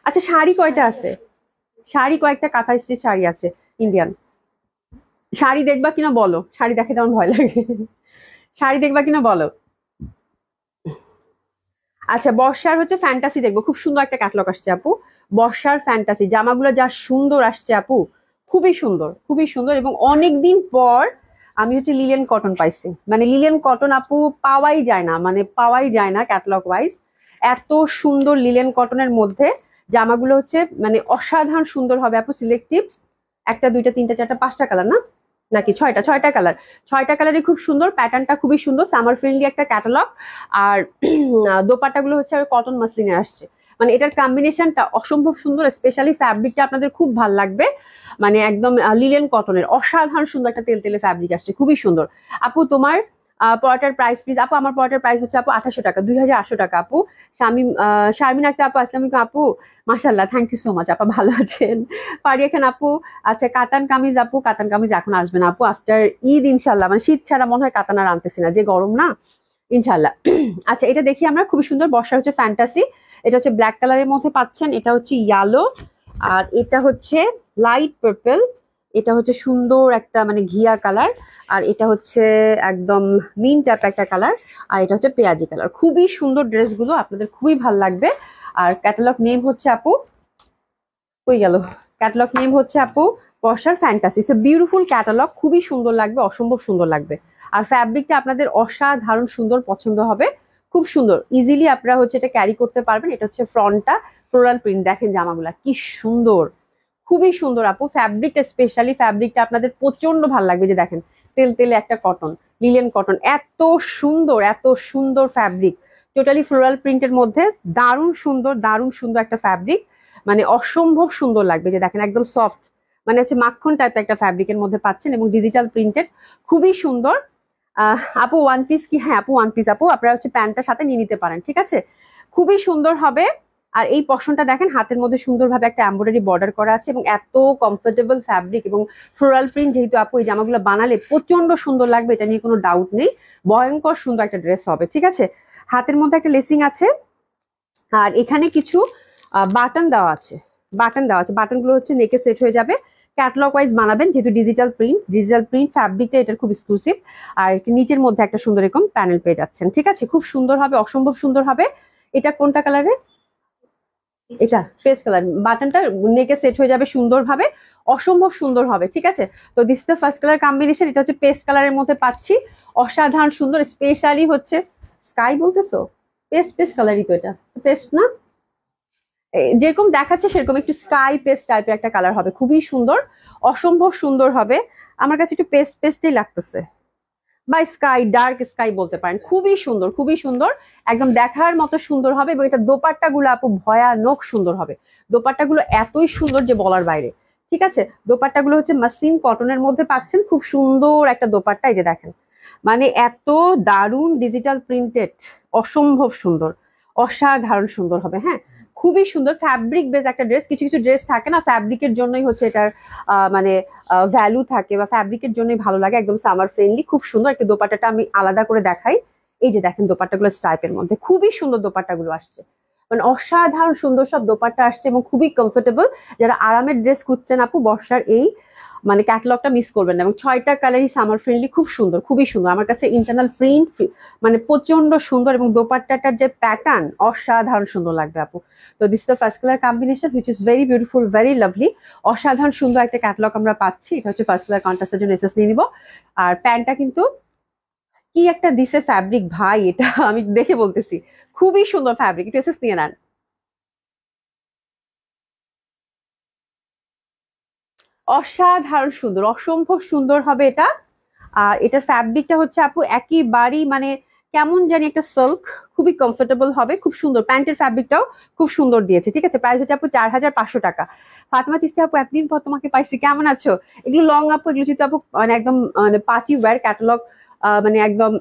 আচ্ছা শাড়ি কয়টা আছে শাড়ি কয়েকটা কাঁথা স্ত্রীর শাড়ি আছে ইন্ডিয়ান শাড়ি দেখবা কিনা বলো শাড়ি দেখে তেমন ভয় লাগে শাড়ি দেখবা কিনা বলো আচ্ছা বর্ষার হচ্ছে ফ্যান্টাসি দেখবো খুব সুন্দর একটা ক্যাটলগ আসছে আপু বর্ষার ফ্যান্টাসি জামাগুলো যা সুন্দর আসছে আপু খুবই সুন্দর খুবই সুন্দর এবং অনেক দিন পর আমি হচ্ছে লিলেন কটন পাইছি মানে লিলেন কটন আপু পাওয়াই যায় না মানে পাওয়াই যায় না ক্যাটলগ ওয়াইজ এত সুন্দর লিলেন কটনের মধ্যে জামাগুলো হচ্ছে মানে অসাধারণ সুন্দর হবে আপু সিলেক্টিভ একটা দুইটা তিনটা চারটা পাঁচটা কালার না নাকি ছয়টা ছয়টা কালার ছয়টা কালারই খুব সুন্দর প্যাটার্নটা খুবই সুন্দর সামার ফ্রেন্ডলি একটা ক্যাটালগ আর দোপাট্টাগুলো হচ্ছে কটন মাসলিনে আসছে মানে এটার কম্বিনেশনটা অসম্ভব সুন্দর স্পেশালি ফ্যাব্রিকটা আপনাদের খুব ভাল লাগবে মানে একদম লিলেন কটনের অসাধারণ সুন্দর একটা তেল তেলে ফ্যাব্রিক আসছে খুবই সুন্দর আপু তোমার পরোটার প্রাইস প্লিজ আপু আমার পরোটার প্রাইস হচ্ছে আপু আঠাশো টাকা দুই টাকা আপু স্বামী শারমিন আক্তা আপু আসলাম আপু মাসাল্লাহ থ্যাংক ইউ সো মাচ আপা ভালো আছেন পারি এখানে আপু আচ্ছা কাতান কামিজ আপু কাতান কামিজ এখন আসবে না আপু আফটার ঈদ ইনশাল্লাহ মানে শীত ছাড়া মনে হয় কাতান আর আনতেছি না যে গরম না ইনশাল্লাহ *clears throat* আচ্ছা এটা দেখি আমরা খুবই সুন্দর বর্ষা হচ্ছে ফ্যান্টাসি এটা হচ্ছে ব্ল্যাক কালারের মধ্যে পাচ্ছেন এটা হচ্ছে ইয়ালো আর এটা হচ্ছে লাইট পার্পল এটা হচ্ছে সুন্দর একটা মানে ঘিয়া কালার আর এটা হচ্ছে একদম মিন টাইপ একটা কালার আর এটা হচ্ছে পেঁয়াজি কালার খুবই সুন্দর ড্রেসগুলো আপনাদের খুবই ভাল লাগবে আর ক্যাটালগ নেম হচ্ছে আপু কই গেল ক্যাটালগ নেম হচ্ছে আপু পশার fantasy it's a beautiful catalogue খুবই সুন্দর লাগবে অসম্ভব সুন্দর লাগবে আর ফ্যাব্রিকটা আপনাদের অসাধারণ সুন্দর পছন্দ হবে খুব সুন্দর ইজিলি আপনারা হচ্ছে এটা ক্যারি করতে পারবেন এটা হচ্ছে ফ্রন্টটা ফ্লোরাল প্রিন্ট দেখেন জামাগুলা কি সুন্দর খুবই সুন্দর আপু ফ্যাব্রিকটা স্পেশালি ফ্যাব্রিকটা আপনাদের প্রচন্ড ভালো লাগবে যে দেখেন তেল তেলে একটা কটন লিলেন কটন এত সুন্দর এত সুন্দর ফ্যাব্রিক টোটালি ফ্লোরাল প্রিন্টের মধ্যে দারুণ সুন্দর দারুণ সুন্দর একটা ফ্যাব্রিক মানে অসম্ভব সুন্দর লাগবে যে দেখেন একদম সফট মানে হচ্ছে মাখন টাইপের একটা ফ্যাব্রিকের মধ্যে পাচ্ছেন এবং ডিজিটাল প্রিন্টেড খুবই সুন্দর আপু ওয়ান পিস কি হ্যাঁ আপু ওয়ান পিস আপু আপনারা হচ্ছে প্যান্টটার সাথে নিয়ে নিতে পারেন ঠিক আছে খুবই সুন্দর হবে আর এই পশনটা দেখেন হাতের মধ্যে সুন্দরভাবে একটা এম্বয়ডারি বর্ডার করা আছে এবং এত কমফোর্টেবল ফ্যাব্রিক এবং ফ্লোরাল প্রিন্ট যেহেতু আপু এই জামাগুলো বানালে প্রচন্ড সুন্দর লাগবে এটা নিয়ে কোনো ডাউট নেই ভয়ঙ্কর সুন্দর একটা ড্রেস হবে ঠিক আছে হাতের মধ্যে একটা লেসিং আছে আর এখানে কিছু বাটন দেওয়া আছে বাটন দেওয়া আছে বাটনগুলো হচ্ছে নেকে সেট হয়ে যাবে ক্যাটলগ ওয়াইজ বানাবেন যেহেতু ডিজিটাল প্রিন্ট ডিজিটাল প্রিন্ট ফ্যাব্রিকটা এটার খুব এক্সক্লুসিভ আর নিচের মধ্যে একটা সুন্দর এরকম প্যানেল পেয়ে যাচ্ছেন ঠিক আছে খুব সুন্দর হবে অসম্ভব সুন্দর হবে এটা কোনটা কালারের এটা ফেস কালার বাটনটা নেকে সেট হয়ে যাবে সুন্দরভাবে অসম্ভব সুন্দর হবে ঠিক আছে তো this the first colour combination এটা হচ্ছে পেস্ট কালারের মধ্যে পাচ্ছি অসাধারণ সুন্দর স্পেশালি হচ্ছে স্কাই বলতেছো পেস্ট পেস্ট কালারই তো এটা পেস্ট না যেরকম দেখাচ্ছে সেরকম একটু স্কাই পেস্ট টাইপের একটা কালার হবে খুবই সুন্দর অসম্ভব সুন্দর হবে আমার কাছে একটু পেস্ট পেস্টই লাগতেছে বা স্কাই ডার্ক স্কাই বলতে পারেন খুবই সুন্দর খুবই সুন্দর একদম দেখার মতো সুন্দর হবে এবং এটা দোপাট্টা গুলো আপু ভয়ানক সুন্দর হবে দোপাট্টা গুলো এতই সুন্দর যে বলার বাইরে ঠিক আছে দোপাট্টা গুলো হচ্ছে মাসলিন কটনের মধ্যে পাচ্ছেন খুব সুন্দর একটা দোপাট্টা এই যে দেখেন মানে এত দারুণ ডিজিটাল প্রিন্টেড অসম্ভব সুন্দর অসাধারণ সুন্দর হবে হ্যাঁ খুবই সুন্দর ফ্যাব্রিক বেস একটা ড্রেস কিছু কিছু ড্রেস থাকে না ফ্যাব্রিকের জন্যই হচ্ছে এটার মানে ভ্যালু থাকে বা ফ্যাব্রিকের জন্যই ভালো লাগে একদম সামার ফ্রেন্ডলি খুব সুন্দর একটা দোপাট্টাটা আমি আলাদা করে দেখাই এই যে দেখেন দোপাট্টাগুলো স্টাইপের মধ্যে খুবই সুন্দর দোপাট্টাগুলো আসছে মানে অসাধারণ সুন্দর সব দোপাট্টা আসছে এবং খুবই কমফোর্টেবল যারা আরামের ড্রেস খুঁজছেন আপু বর্ষার এই মানে ক্যাটালগটা মিস করবেন না এবং ছয়টা কালারই সামার ফ্রেন্ডলি খুব সুন্দর খুবই সুন্দর আমার কাছে ইন্টারনাল প্রিন্ট মানে প্রচন্ড সুন্দর এবং দোপাট্টাটার যে প্যাটার্ন অসাধারণ সুন্দর লাগবে আপু তো this the first colour combination which is very beautiful very lovely অসাধারণ সুন্দর একটা ক্যাটালগ আমরা পাচ্ছি এটা হচ্ছে ফার্স্ট কালার কন্ট্রাস্টের জন্য এসএস নিয়ে নিব আর প্যান্টটা কিন্তু কি একটা দিছে ফ্যাব্রিক ভাই এটা আমি দেখে বলতেছি খুবই সুন্দর ফ্যাব্রিক এটা এসএস নিয়ে নেন অসাধারণ সুন্দর অসম্ভব সুন্দর হবে এটা আর এটার ফ্যাব্রিকটা হচ্ছে আপু বাড়ি মানে কেমন জানি একটা সিল্ক খুবই কমফোর্টেবল হবে খুব সুন্দর প্যান্টের ফ্যাব্রিকটাও খুব সুন্দর দিয়েছে ঠিক আছে প্রাইস হচ্ছে আপু চার হাজার পাঁচশো টাকা ফাতেমা চিস্তি আপু একদিন পর তোমাকে পাইছি কেমন আছো এগুলো লং আপু এগুলো যেহেতু আপু মানে একদম মানে পার্টি ওয়্যার ক্যাটালগ মানে একদম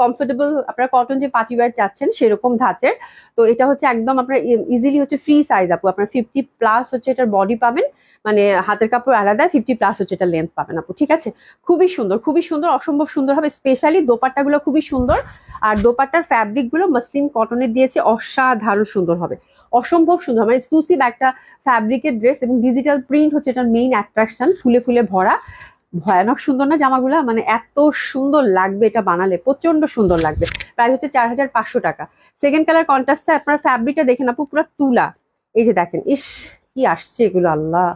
কমফোর্টেবল *clears throat* আপনারা কটন যে পার্টি ওয়ার চাচ্ছেন সেরকম ধাঁচের তো এটা হচ্ছে একদম আপনার ইজিলি হচ্ছে ফ্রি সাইজ আপু আপনার ফিফটি প্লাস হচ্ছে এটার বডি পাবেন মানে হাতের কাপড় আলাদা ফিফটি প্লাস হচ্ছে এটা লেন্থ পাবেন আপু ঠিক আছে খুবই সুন্দর খুবই সুন্দর অসম্ভব সুন্দর হবে স্পেশালি দোপাট্টাগুলো খুবই সুন্দর আর দোপাট্টার ফ্যাব্রিকগুলো মসলিন কটনের দিয়েছে অসাধারণ সুন্দর হবে অসম্ভব সুন্দর মানে এক্সক্লুসিভ একটা ফ্যাব্রিকের ড্রেস এবং ডিজিটাল প্রিন্ট হচ্ছে এটার মেইন অ্যাট্রাকশন ফুলে ফুলে ভরা ভয়ানক সুন্দর না জামাগুলা মানে এত সুন্দর লাগবে এটা বানালে প্রচন্ড সুন্দর লাগবে প্রায় হচ্ছে চার হাজার পাঁচশো টাকা সেকেন্ড কালার কন্ট্রাস্টটা আপনার ফ্যাব্রিকটা দেখেন আপু পুরো তুলা এই যে দেখেন ইস কি আসছে এগুলো আল্লাহ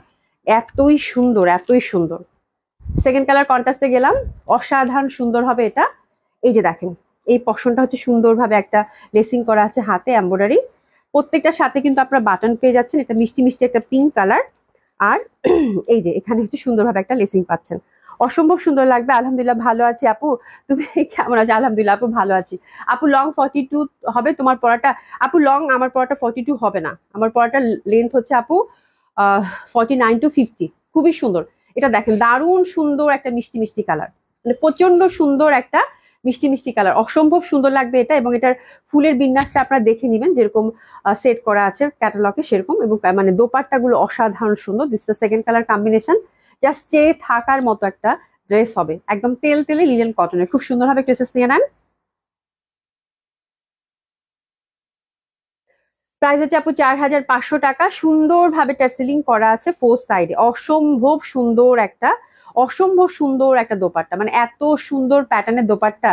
এতই সুন্দর এতই সুন্দর সেকেন্ড কালার কন্ট্রাস্টে গেলাম অসাধারণ সুন্দর হবে এটা এই যে দেখেন এই পশনটা হচ্ছে সুন্দরভাবে একটা লেসিং করা আছে হাতে এম্ব্রয়ডারি প্রত্যেকটার সাথে কিন্তু আপনারা বাটন পেয়ে যাচ্ছেন এটা মিষ্টি মিষ্টি একটা পিঙ্ক কালার আর *clears throat* এই যে এখানে হচ্ছে সুন্দরভাবে একটা লেসিং পাচ্ছেন অসম্ভব সুন্দর লাগবে আলহামদুলিল্লাহ ভালো আছি আপু তুমি *laughs* কেমন আছো আলহামদুলিল্লাহ আপু ভালো আছি আপু লং ফর্টি টু হবে তোমার পড়াটা আপু লং আমার পড়াটা ফর্টি টু হবে না আমার পড়াটা লেন্থ হচ্ছে আপু ফর্টি নাইন টু ফিফটি খুবই সুন্দর এটা দেখেন দারুণ সুন্দর একটা মিষ্টি মিষ্টি কালার মানে প্রচন্ড সুন্দর একটা মিষ্টি মিষ্টি কালার অসম্ভব সুন্দর লাগবে এটা এবং এটার ফুলের বিন্যাসটা আপনারা দেখে নেবেন যেরকম সেট করা আছে ক্যাটালগে সেরকম এবং মানে দোপাট্টা গুলো অসাধারণ সুন্দর this second colour combination just চেয়ে থাকার মতো একটা ড্রেস হবে একদম তেল তেলে লিলেন কটনের খুব সুন্দরভাবে ড্রেসেস নিয়ে নেন প্রাইস হচ্ছে আপু চার হাজার পাঁচশো টাকা সুন্দরভাবে টার্সিলিং করা আছে ফোর সাইডে অসম্ভব সুন্দর একটা অসম্ভব সুন্দর একটা দোপাট্টা মানে এত সুন্দর প্যাটার্নের দোপাট্টা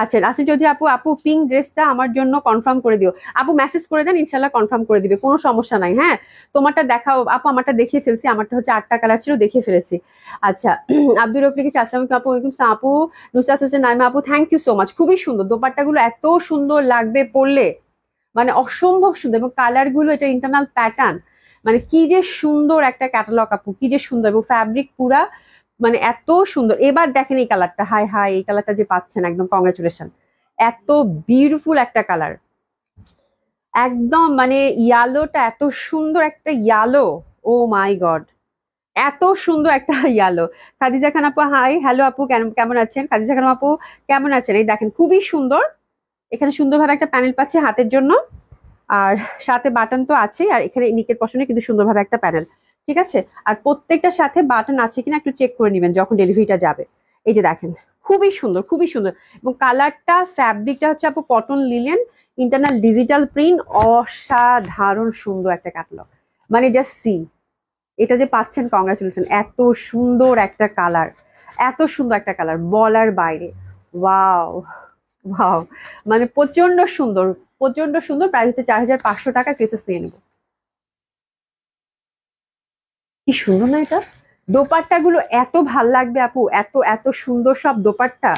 আচ্ছা লাস্টে যদি আপু আপু পিঙ্ক ড্রেসটা আমার জন্য কনফার্ম করে দিও আপু মেসেজ করে দেন ইনশাল্লাহ কনফার্ম করে দিবে কোনো সমস্যা নাই হ্যাঁ তোমারটা দেখাও আপু আমারটা দেখিয়ে ফেলছি আমারটা হচ্ছে আটটা কালার ছিল দেখিয়ে ফেলেছি আচ্ছা আব্দুল রফ লিখেছে আপু ওইকুম আপু নুসাত হোসেন নাইমা আপু থ্যাংক ইউ সো মাচ খুবই সুন্দর দোপাট্টাগুলো এত সুন্দর লাগবে পড়লে মানে অসম্ভব সুন্দর এবং কালার গুলো এটা ইন্টারনাল প্যাটার্ন মানে কি যে সুন্দর একটা ক্যাটালগ আপু কি যে সুন্দর এবং ফ্যাব্রিক পুরা মানে এত সুন্দর এবার দেখেন এই কালারটা হাই হাই এই কালারটা যে পাচ্ছেন একদম কংগ্রেচুলেশন এত বিউটিফুল একটা কালার একদম মানে ইয়ালোটা এত সুন্দর একটা ইয়ালো ও মাই গড এত সুন্দর একটা ইয়ালো খাদিজা খান আপু হাই হ্যালো আপু কেমন আছেন খাদিজা খান আপু কেমন আছেন এই দেখেন খুবই সুন্দর এখানে সুন্দরভাবে একটা প্যানেল পাচ্ছি হাতের জন্য আর সাথে বাটন তো আছে আর এখানে নিকের পশনে কিন্তু সুন্দরভাবে একটা প্যানেল ঠিক আছে আর প্রত্যেকটার সাথে বাটন আছে কিনা একটু চেক করে নেবেন যখন ডেলিভারিটা যাবে এই যে দেখেন খুবই সুন্দর খুবই সুন্দর এবং কালারটা ফ্যাব্রিকটা হচ্ছে আপু cotton linen internal digital print অসাধারণ সুন্দর একটা ক্যাটলগ মানে জাস্ট সি এটা যে পাচ্ছেন কংগ্রাচুলেশন এত সুন্দর একটা কালার এত সুন্দর একটা কালার বলার বাইরে ওয়াও ওয়াও মানে প্রচন্ড সুন্দর প্রচন্ড সুন্দর প্রাইস হচ্ছে চার হাজার পাঁচশো টাকা কেসেস নিয়ে নেব কি সুন্দর না এটা দোপাট্টা গুলো এত ভাল লাগবে আপু এত এত সুন্দর সব দোপাট্টা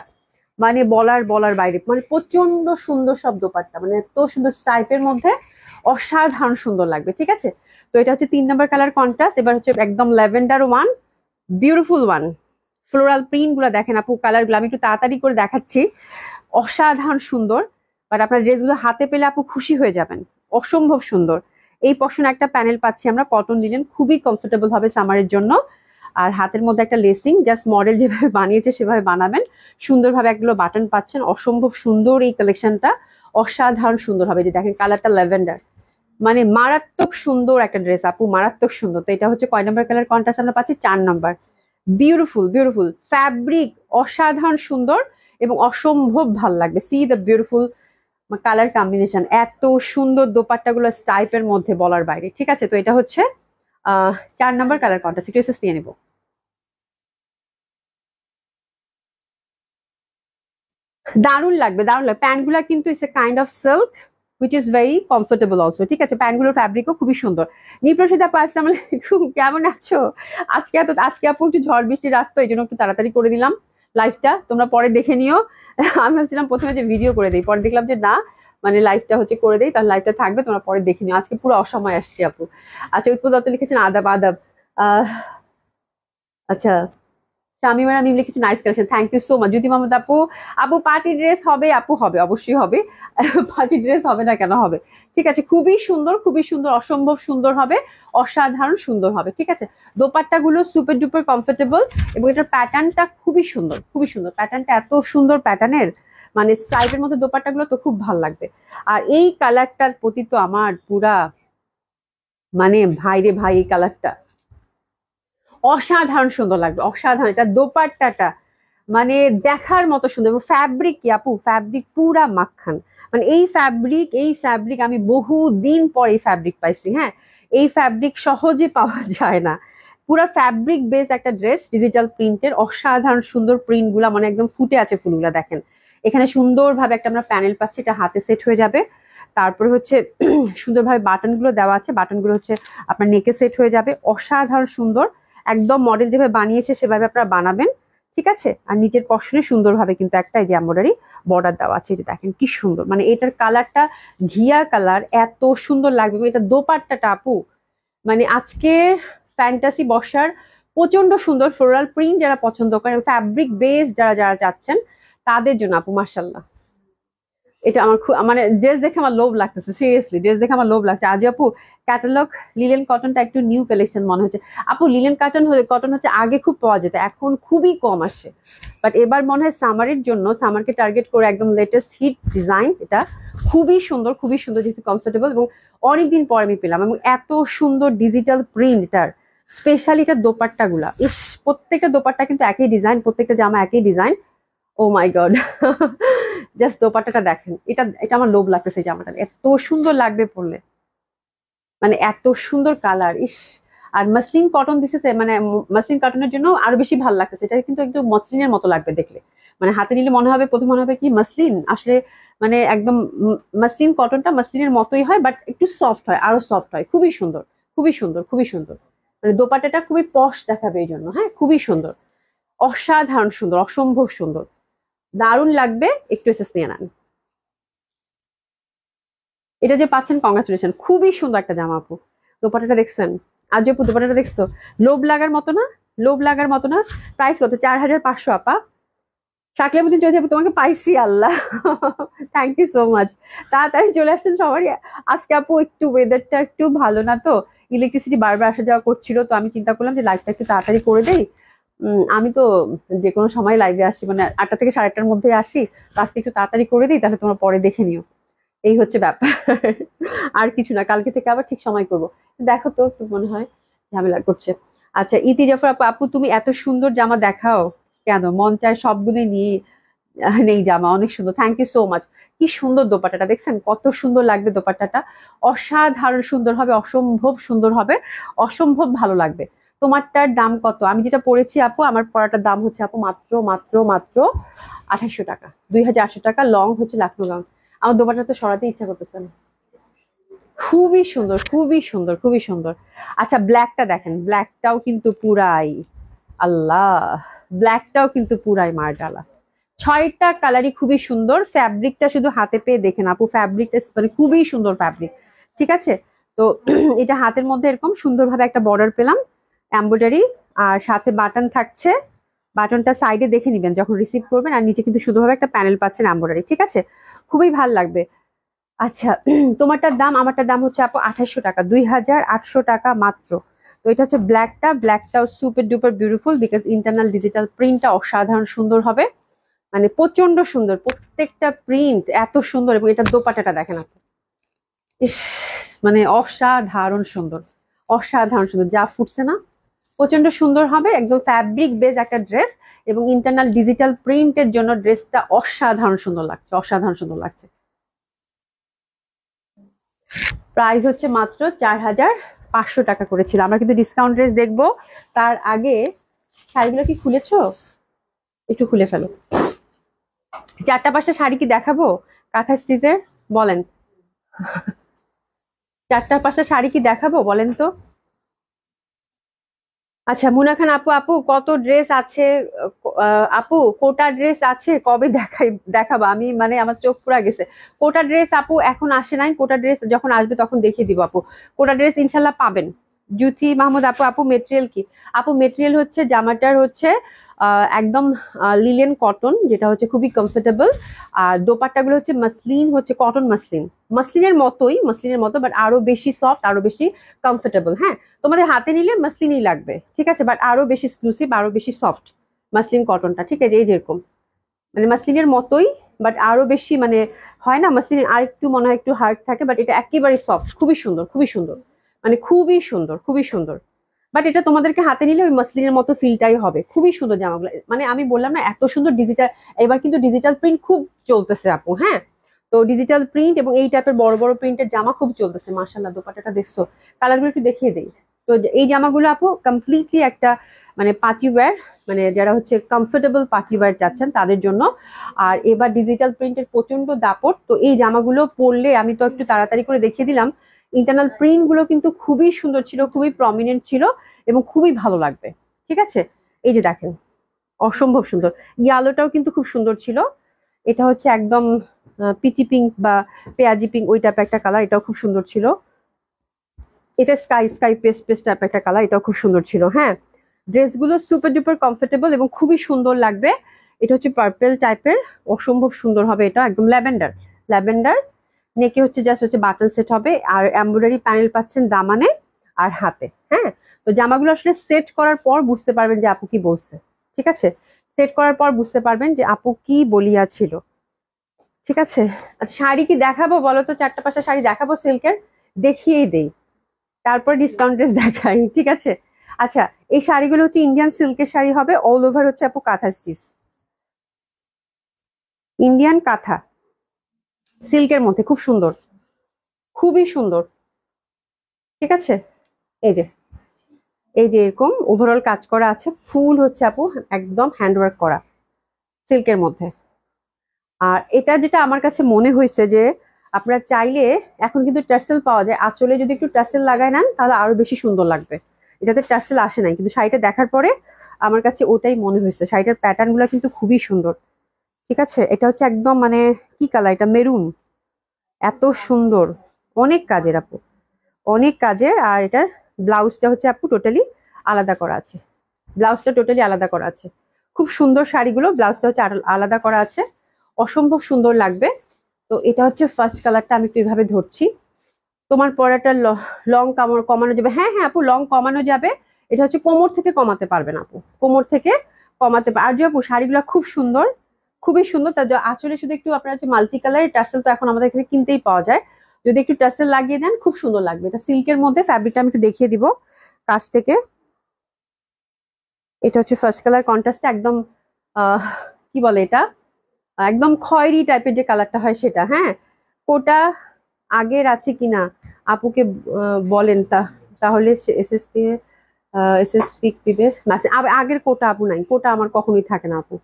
মানে বলার বলার বাইরে মানে প্রচন্ড সুন্দর সব দোপাট্টা মানে এত সুন্দর স্টাইপের মধ্যে অসাধারণ সুন্দর লাগবে ঠিক আছে তো এটা হচ্ছে তিন নম্বর কালার কন্ট্রাস্ট এবার হচ্ছে একদম lavender one beautiful one floral print গুলো দেখেন আপু কালার গুলো আমি একটু তাড়াতাড়ি করে দেখাচ্ছি অসাধারণ সুন্দর বাট আপনার ড্রেসগুলো হাতে পেলে আপনি খুশি হয়ে যাবেন অসম্ভব সুন্দর এই পশন একটা প্যানেল পাচ্ছি আমরা কটন লিলেন খুবই কমফোর্টেবল হবে সামারের জন্য আর হাতের মধ্যে একটা লেসিং জাস্ট মডেল যেভাবে বানিয়েছে সেভাবে বানাবেন সুন্দরভাবে একগুলো বাটন পাচ্ছেন অসম্ভব সুন্দর এই কালেকশনটা অসাধারণ সুন্দর হবে যে দেখেন কালারটা ল্যাভেন্ডার মানে মারাত্মক সুন্দর একটা ড্রেস আপু মারাত্মক সুন্দর তো এটা হচ্ছে কয় নম্বর কালার কন্ট্রাস্ট আমরা পাচ্ছি চার নম্বর বিউটিফুল বিউটিফুল ফ্যাব্রিক অসাধারণ সুন্দর এবং অসম্ভব ভাল লাগবে see the beautiful colour combination এত সুন্দর দোপাট্টাগুলো স্টাইপের মধ্যে বলার বাইরে ঠিক আছে তো এটা হচ্ছে চার নম্বর কালার কন্ট্রাস্ট একটু নিয়ে নেব দারুণ লাগবে দারুণ লাগবে প্যান্টগুলো কিন্তু it's a kind of silk which is very comfortable also ঠিক আছে প্যান্টগুলোর ফ্যাব্রিকও খুবই সুন্দর নিপ্রসিদা পাস আসসালাম কেমন আছো আজকে এত আজকে আপু একটু ঝড় বৃষ্টি রাখতো এই জন্য একটু তাড়াতাড়ি করে দিলাম লাইফটা তোমরা পরে দেখে নিও আমি ভাবছিলাম প্রথমে যে ভিডিও করে দিই পরে দেখলাম যে না মানে লাইফটা হচ্ছে করে দেই তার লাইফটা থাকবে তোমরা পরে দেখে নিও আজকে পুরো অসময় আসছি আপু আচ্ছা উৎপল দত্ত লিখেছেন আদাব আদাব আচ্ছা শামিমার আমি লিখেছি nice collection thank you so much যদি মাহমুদ আপু আপু পার্টি ড্রেস হবে আপু হবে অবশ্যই হবে পার্টি *laughs* ড্রেস হবে না কেন হবে ঠিক আছে খুবই সুন্দর খুবই সুন্দর অসম্ভব সুন্দর হবে অসাধারণ সুন্দর হবে ঠিক আছে দোপাট্টাগুলো সুপার ডুপার কমফোর্টেবল এবং এটার প্যাটার্নটা খুবই সুন্দর খুবই সুন্দর প্যাটার্নটা এত সুন্দর প্যাটার্নের মানে স্ট্রাইপের মধ্যে গুলো তো খুব ভাল লাগবে আর এই কালারটার প্রতি তো আমার পুরা মানে ভাইরে ভাই এই কালারটা অসাধারণ সুন্দর লাগবে অসাধারণ এটা দোপাট্টাটা মানে দেখার মতো সুন্দর এবং ফ্যাব্রিক কি আপু ফ্যাব্রিক পুরা মাখান মানে এই ফ্যাব্রিক এই ফ্যাব্রিক আমি বহু দিন পর এই ফ্যাব্রিক পাইছি হ্যাঁ এই ফ্যাব্রিক সহজে পাওয়া যায় না পুরা ফ্যাব্রিক বেস একটা ড্রেস ডিজিটাল প্রিন্টের অসাধারণ সুন্দর প্রিন্টগুলা মানে একদম ফুটে আছে ফুলগুলা দেখেন এখানে সুন্দরভাবে একটা আমরা প্যানেল পাচ্ছি এটা হাতে সেট হয়ে যাবে তারপরে হচ্ছে *clears throat* সুন্দরভাবে বাটনগুলো দেওয়া আছে বাটনগুলো হচ্ছে আপনার নেকে সেট হয়ে যাবে অসাধারণ সুন্দর একদম মডেল যেভাবে বানিয়েছে সেভাবে আপনারা বানাবেন ঠিক আছে আর নিচের পশনে সুন্দরভাবে কিন্তু একটা যে এম্বয়ডারি বর্ডার দেওয়া আছে এটা দেখেন কি সুন্দর মানে এটার কালারটা ঘিয়া কালার এত সুন্দর লাগবে এটা দোপারটা টাপু মানে আজকে ফ্যান্টাসি বসার প্রচন্ড সুন্দর ফ্লোরাল প্রিন্ট যারা পছন্দ করেন ফ্যাব্রিক বেস যারা যারা যাচ্ছেন তাদের জন্য আপু মার্শাল্লাহ এটা আমার খুব মানে ড্রেস দেখে আমার লোভ লাগতেছে সিরিয়াসলি ড্রেস দেখে আমার লোভ লাগছে আজ আপু ক্যাটালগ লিলেন কটনটা একটু নিউ কালেকশন মনে হচ্ছে আপু লিলেন কাটন কটন হচ্ছে আগে খুব পাওয়া যেত এখন খুবই কম আসে বাট এবার মনে হয় সামারের জন্য সামারকে টার্গেট করে একদম লেটেস্ট হিট ডিজাইন এটা খুবই সুন্দর খুবই সুন্দর যেহেতু কমফোর্টেবল এবং অনেকদিন পর আমি পেলাম এবং এত সুন্দর ডিজিটাল প্রিন্ট এটার স্পেশালি এটার দোপাট্টাগুলা ইস প্রত্যেকটা দোপাট্টা কিন্তু একই ডিজাইন প্রত্যেকটা জামা একই design oh my god just দোপাটাটা দেখেন এটা এটা আমার লোভ লাগতেছে জামাটা এত সুন্দর লাগবে পরলে মানে এত সুন্দর কালার ইস আর মাসলিন কটন দিতেছে মানে মাসলিন কটনের জন্য আরো বেশি ভাল লাগতেছে এটা কিন্তু একদম মসলিনের মতো লাগবে দেখলে মানে হাতে নিলে মনে হবে প্রথম মনে হবে কি মাসলিন আসলে মানে একদম মাসলিন কটনটা মাসলিনের মতোই হয় বাট একটু সফট হয় আরো সফট হয় খুবই সুন্দর খুবই সুন্দর খুবই সুন্দর মানে দোপাটাটা খুবই পশ দেখাবে এই জন্য হ্যাঁ খুবই সুন্দর অসাধারণ সুন্দর অসম্ভব সুন্দর দারুণ লাগবে একটু এসেস নিয়ে নেন এটা যে পাচ্ছেন কংগ্রাচুলেশন খুবই সুন্দর একটা জামা আপু দোপাটাটা দেখছেন আর যে দোপাটাটা দেখছো লোভ লাগার মতো না লোভ লাগার মতো না প্রাইস কত চার হাজার পাঁচশো আপা শাকলে মধ্যে চলে যাবো তোমাকে পাইছি Allah thank you so much তাড়াতাড়ি চলে আসছেন সবারই আজকে আপু একটু ওয়েদারটা একটু ভালো না তো ইলেকট্রিসিটি বারবার আসা যাওয়া করছিল তো আমি চিন্তা করলাম যে লাইটটা একটু তাড়াতাড়ি করে দেই আমি তো যে কোনো সময় লাইভে আসি মানে আটটা থেকে সাড়ে আটটার মধ্যে আসি আজকে একটু তাড়াতাড়ি করে দিই তাহলে তোমরা পরে দেখে নিও এই হচ্ছে ব্যাপার *laughs* আর কিছু না কালকে থেকে আবার ঠিক সময় করব দেখো তো তোর মনে হয় ঝামেলা করছে আচ্ছা ইতি জাফর আপু আপু তুমি এত সুন্দর জামা দেখাও কেন মন চায় সবগুলোই নিয়ে নেই জামা অনেক সুন্দর থ্যাংক ইউ সো মাচ কি সুন্দর দোপাট্টাটা দেখছেন কত সুন্দর লাগবে দোপাট্টাটা অসাধারণ সুন্দর হবে অসম্ভব সুন্দর হবে অসম্ভব ভালো লাগবে তোমারটার দাম কত আমি যেটা পড়েছি আপু আমার পড়াটার দাম হচ্ছে আপু মাত্র মাত্র মাত্র আঠাশশো টাকা দুই টাকা লং হচ্ছে লাখনো গাউন আমার তো সরাতে ইচ্ছা করতেছে না খুবই সুন্দর খুবই সুন্দর খুবই সুন্দর আচ্ছা ব্ল্যাকটা দেখেন ব্ল্যাকটাও কিন্তু পুরাই আল্লাহ ব্ল্যাকটাও কিন্তু পুরাই মার্জালা ছয়টা কালারই খুবই সুন্দর ফ্যাব্রিকটা শুধু হাতে পেয়ে দেখেন আপু ফ্যাব্রিকটা মানে খুবই সুন্দর ফ্যাব্রিক ঠিক আছে তো *clears throat* এটা হাতের মধ্যে এরকম সুন্দরভাবে একটা বর্ডার পেলাম এম্ব্রয়ডারি আর সাথে বাটন থাকছে বাটনটা সাইডে দেখে নেবেন যখন রিসিভ করবেন আর নিচে কিন্তু শুধুভাবে একটা প্যানেল পাচ্ছেন এম্বয়ডারি ঠিক আছে খুবই ভাল লাগবে আচ্ছা *clears throat* তোমারটার দাম আমারটার দাম হচ্ছে আপু আঠাশশো টাকা দুই হাজার আটশো টাকা মাত্র তো এটা হচ্ছে ব্ল্যাকটা ব্ল্যাকটাও super duper beautiful because internal digital প্রিন্টটা অসাধারণ সুন্দর হবে মানে প্রচন্ড সুন্দর প্রত্যেকটা প্রিন্ট এত সুন্দর এবং এটা দোপাটাটা দেখেন আপনি ইস মানে অসাধারণ সুন্দর অসাধারণ সুন্দর যা ফুটছে না প্রচন্ড সুন্দর হবে একদম ফ্যাব্রিক বেজ একটা ড্রেস এবং ইন্টারনাল ডিজিটাল প্রিন্টের জন্য ড্রেসটা অসাধারণ সুন্দর লাগছে অসাধারণ সুন্দর লাগছে প্রাইস হচ্ছে মাত্র চার হাজার পাঁচশো টাকা করেছিল আমরা কিন্তু ডিসকাউন্ট ড্রেস দেখবো তার আগে শাড়িগুলো কি খুলেছ একটু খুলে ফেলো চারটা পাঁচটা শাড়ি কি দেখাবো কাঁথা স্টিচের বলেন চারটা পাঁচটা শাড়ি কি দেখাবো বলেন তো আচ্ছা মুনা খান আপু আপু কত ড্রেস আছে আপু কোটা ড্রেস আছে কবে দেখাই দেখাবো আমি মানে আমার চোখ পুরা গেছে কোটা ড্রেস আপু এখন আসে নাই কোটা ড্রেস যখন আসবে তখন দেখিয়ে দিব আপু কোটা ড্রেস ইনশাল্লাহ পাবেন জুথি মাহমুদ আপু আপু মেটেরিয়াল কি আপু মেটেরিয়াল হচ্ছে জামাটার হচ্ছে একদম লিলিয়ান কটন যেটা হচ্ছে খুবই কমফোর্টেবল আর দোপাট্টাগুলো হচ্ছে মাসলিন হচ্ছে কটন মাসলিন মাসলিনের মতোই মাসলিনের মতো বাট আরো বেশি সফট আরো বেশি কমফোর্টেবল হ্যাঁ তোমাদের হাতে নিলে মাসলিনই লাগবে ঠিক আছে বাট আরো বেশি এক্সক্লুসিভ আরো বেশি সফট মাসলিন কটনটা ঠিক আছে এই যেরকম মানে মাসলিনের মতোই বাট আরো বেশি মানে হয় না মাসলিন আর একটু মনে হয় একটু হার্ড থাকে বাট এটা একেবারে সফট খুবই সুন্দর খুবই সুন্দর মানে খুবই সুন্দর খুবই সুন্দর বাট এটা তোমাদেরকে হাতে নিলে ওই মাসলিনের মতো ফিলটাই হবে খুবই সুন্দর জামাগুলো মানে আমি বললাম না এত সুন্দর ডিজিটাল এবার কিন্তু ডিজিটাল প্রিন্ট খুব চলতেছে আপু হ্যাঁ তো ডিজিটাল প্রিন্ট এবং এই টাইপের বড় বড় প্রিন্টের জামা খুব চলতেছে মার্শাল্লাহ দোপাটাটা দেখছো কালারগুলো একটু দেখিয়ে দিই তো এই জামাগুলো আপু কমপ্লিটলি একটা মানে পার্টি ওয়ার মানে যারা হচ্ছে কমফোর্টেবল পার্টি ওয়ার যাচ্ছেন তাদের জন্য আর এবার ডিজিটাল প্রিন্টের প্রচন্ড দাপট তো এই জামাগুলো পরলে আমি তো একটু তাড়াতাড়ি করে দেখিয়ে দিলাম ইন্টারনাল প্রিন্ট গুলো কিন্তু খুবই সুন্দর ছিল খুবই প্রমিনেন্ট ছিল এবং খুবই ভালো লাগবে ঠিক আছে এই যে দেখেন অসম্ভব সুন্দর ইয়ালোটাও কিন্তু খুব সুন্দর ছিল এটা হচ্ছে একদম পিচি পিঙ্ক বা পেঁয়াজি পিঙ্ক ওই টাইপের একটা কালার এটাও খুব সুন্দর ছিল এটা sky sky paste paste type একটা কালার এটাও খুব সুন্দর ছিল হ্যাঁ ড্রেসগুলো সুপার ডুপার কমফোর্টেবল এবং খুবই সুন্দর লাগবে এটা হচ্ছে পার্পেল টাইপের অসম্ভব সুন্দর হবে এটা একদম ল্যাভেন্ডার ল্যাভেন্ডার নেকে হচ্ছে জাস্ট হচ্ছে বাটন সেট হবে আর এমব্রয়ডারি প্যানেল পাচ্ছেন দামানে আর হাতে হ্যাঁ তো জামাগুলো আসলে সেট করার পর বুঝতে পারবেন যে আপু কি বলছে ঠিক আছে সেট করার পর বুঝতে পারবেন যে আপু কি বলিয়াছিল ঠিক আছে আচ্ছা শাড়ি কি দেখাবো বলো তো চারটা পাঁচটা শাড়ি দেখাবো সিল্কের দেখিয়েই দেই তারপর ডিসকাউন্ট ড্রেস দেখাই ঠিক আছে আচ্ছা এই শাড়িগুলো হচ্ছে ইন্ডিয়ান সিল্কের শাড়ি হবে অল ওভার হচ্ছে আপু কাঁথা স্টিচ ইন্ডিয়ান কাঁথা সিল্কের মধ্যে খুব সুন্দর খুবই সুন্দর ঠিক আছে এই যে এই যে এরকম ওভারঅল কাজ করা আছে ফুল হচ্ছে আপু একদম হ্যান্ডওয়ার্ক করা সিল্কের মধ্যে আর এটা যেটা আমার কাছে মনে হয়েছে যে আপনারা চাইলে এখন কিন্তু টার্সেল পাওয়া যায় আঁচলে যদি একটু টার্সেল লাগায় নেন তাহলে আরো বেশি সুন্দর লাগবে এটাতে টার্সেল আসে নাই কিন্তু শাড়িটা দেখার পরে আমার কাছে ওটাই মনে হয়েছে শাড়িটার প্যাটার্ন কিন্তু খুবই সুন্দর ঠিক আছে এটা হচ্ছে একদম মানে কি কালার এটা মেরুন এত সুন্দর অনেক কাজের আপু অনেক কাজের আর এটার ব্লাউজটা হচ্ছে আপু টোটালি আলাদা করা আছে ব্লাউজটা টোটালি আলাদা করা আছে খুব সুন্দর শাড়িগুলো ব্লাউজটা হচ্ছে আলাদা করা আছে অসম্ভব সুন্দর লাগবে তো এটা হচ্ছে ফার্স্ট কালারটা আমি একটু এভাবে ধরছি তোমার পরাটা লং কামড় কমানো যাবে হ্যাঁ হ্যাঁ আপু লং কমানো যাবে এটা হচ্ছে কোমর থেকে কমাতে পারবেন আপু কোমর থেকে কমাতে পারবে আর যে আপু শাড়িগুলো খুব সুন্দর খুবই সুন্দর তার আঁচলে শুধু একটু আপনার হচ্ছে মাল্টি কালারের টার্সেল তো এখন আমাদের এখানে কিনতেই পাওয়া যায় যদি একটু টার্সেল লাগিয়ে দেন খুব সুন্দর লাগবে এটা সিল্কের মধ্যে ফ্যাব্রিকটা আমি একটু দেখিয়ে দিব কাছ থেকে এটা হচ্ছে ফার্স্ট কালার কন্ট্রাস্টে একদম কি বলে এটা একদম খয়েরি টাইপের যে কালারটা হয় সেটা হ্যাঁ কোটা আগের আছে কিনা আপুকে বলেন তা তাহলে এসএসপি এসএসপি দিবে আচ্ছা, আগের কোটা আপু নাই কোটা আমার কখনোই থাকে না আপু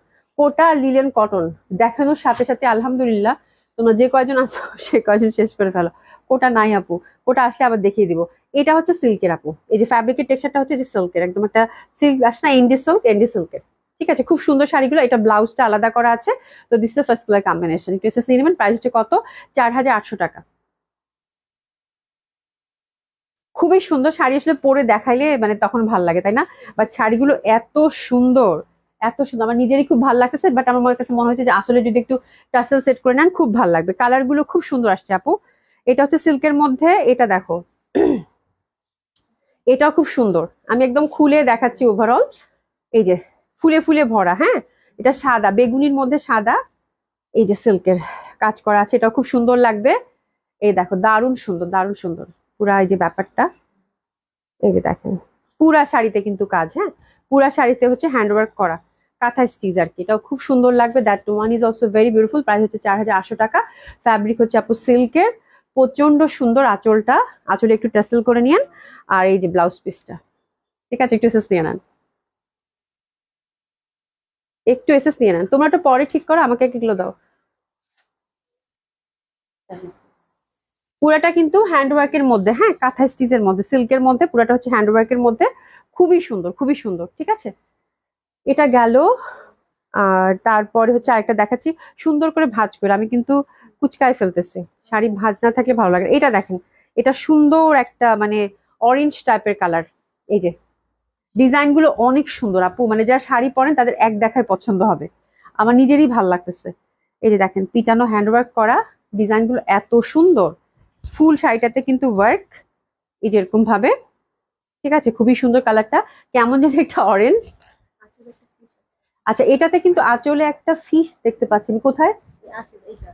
কোটা লিলেন কটন দেখানোর সাথে সাথে আলহামদুলিল্লাহ তোমরা যে কয়জন আছো সে কয়জন শেষ করে ফেলো কোটা নাই আপু কোটা আসলে আবার দেখিয়ে দিব এটা হচ্ছে সিল্কের আপু এই যে ফ্যাব্রিকের টেক্সারটা হচ্ছে যে সিল্কের একদম একটা সিল্ক আসে না এন্ডি সিল্ক এন্ডি সিল্কের ঠিক আছে খুব সুন্দর শাড়িগুলো এটা ব্লাউজটা আলাদা করা আছে তো দিস ফার্স্ট কালার কম্বিনেশন একটু এসেস নিয়ে প্রাইস হচ্ছে কত চার হাজার আটশো টাকা খুবই সুন্দর শাড়ি আসলে পরে দেখাইলে মানে তখন ভাল লাগে তাই না বা শাড়িগুলো এত সুন্দর এত সুন্দর আমার নিজেরই খুব ভালো লাগতেছে বাট আমার কাছে মনে হচ্ছে যে আসলে যদি একটু টার্সেল সেট করে নেন খুব ভালো লাগবে কালার গুলো খুব সুন্দর আসছে আপু এটা হচ্ছে সিল্কের মধ্যে এটা দেখো *clears throat* এটাও খুব সুন্দর আমি একদম খুলে দেখাচ্ছি ওভারঅল এই যে ফুলে ফুলে ভরা হ্যাঁ এটা সাদা বেগুনির মধ্যে সাদা এই যে সিল্কের কাজ করা আছে এটা খুব সুন্দর লাগবে এই দেখো দারুণ সুন্দর দারুণ সুন্দর পুরা এই যে ব্যাপারটা এই যে দেখেন পুরা শাড়িতে কিন্তু কাজ হ্যাঁ পুরা শাড়িতে হচ্ছে হ্যান্ডওয়ার্ক করা কাঁথা স্টিচ আর কি এটাও খুব সুন্দর লাগবে that one is also very beautiful price হচ্ছে চার হাজার আটশো টাকা ফ্যাব্রিক হচ্ছে আপু সিল্কের প্রচন্ড সুন্দর আঁচলটা আঁচলে একটু টেসেল করে নিন আর এই যে ব্লাউজ পিসটা ঠিক আছে একটু এসেস নিয়ে নেন একটু এসেস নিয়ে নেন তোমরা একটু পরে ঠিক করো আমাকে এগুলো দাও পুরাটা কিন্তু হ্যান্ডওয়ার্কের মধ্যে হ্যাঁ কাঁথা স্টিচের মধ্যে সিল্কের মধ্যে পুরাটা হচ্ছে হ্যান্ডওয়ার্কের মধ্যে খুবই সুন্দর খুবই সুন্দর ঠিক আছে এটা গেল আর তারপরে হচ্ছে আরেকটা দেখাচ্ছি সুন্দর করে ভাজ করে আমি কিন্তু কুচকায় ফেলতেছি শাড়ি ভাজ না থাকলে ভালো লাগে এটা দেখেন এটা সুন্দর একটা মানে অরেঞ্জ টাইপের কালার এই যে ডিজাইন গুলো অনেক সুন্দর আপু মানে যারা শাড়ি পরেন তাদের এক দেখায় পছন্দ হবে আমার নিজেরই ভাল লাগতেছে এই যে দেখেন পিটানো হ্যান্ডওয়ার্ক করা ডিজাইন গুলো এত সুন্দর ফুল শাড়িটাতে কিন্তু ওয়ার্ক এই যেরকম ভাবে ঠিক আছে খুবই সুন্দর কালারটা কেমন যেন একটা অরেঞ্জ আচ্ছা এটাতে কিন্তু আঁচলে একটা ফিস দেখতে পাচ্ছেন কোথায়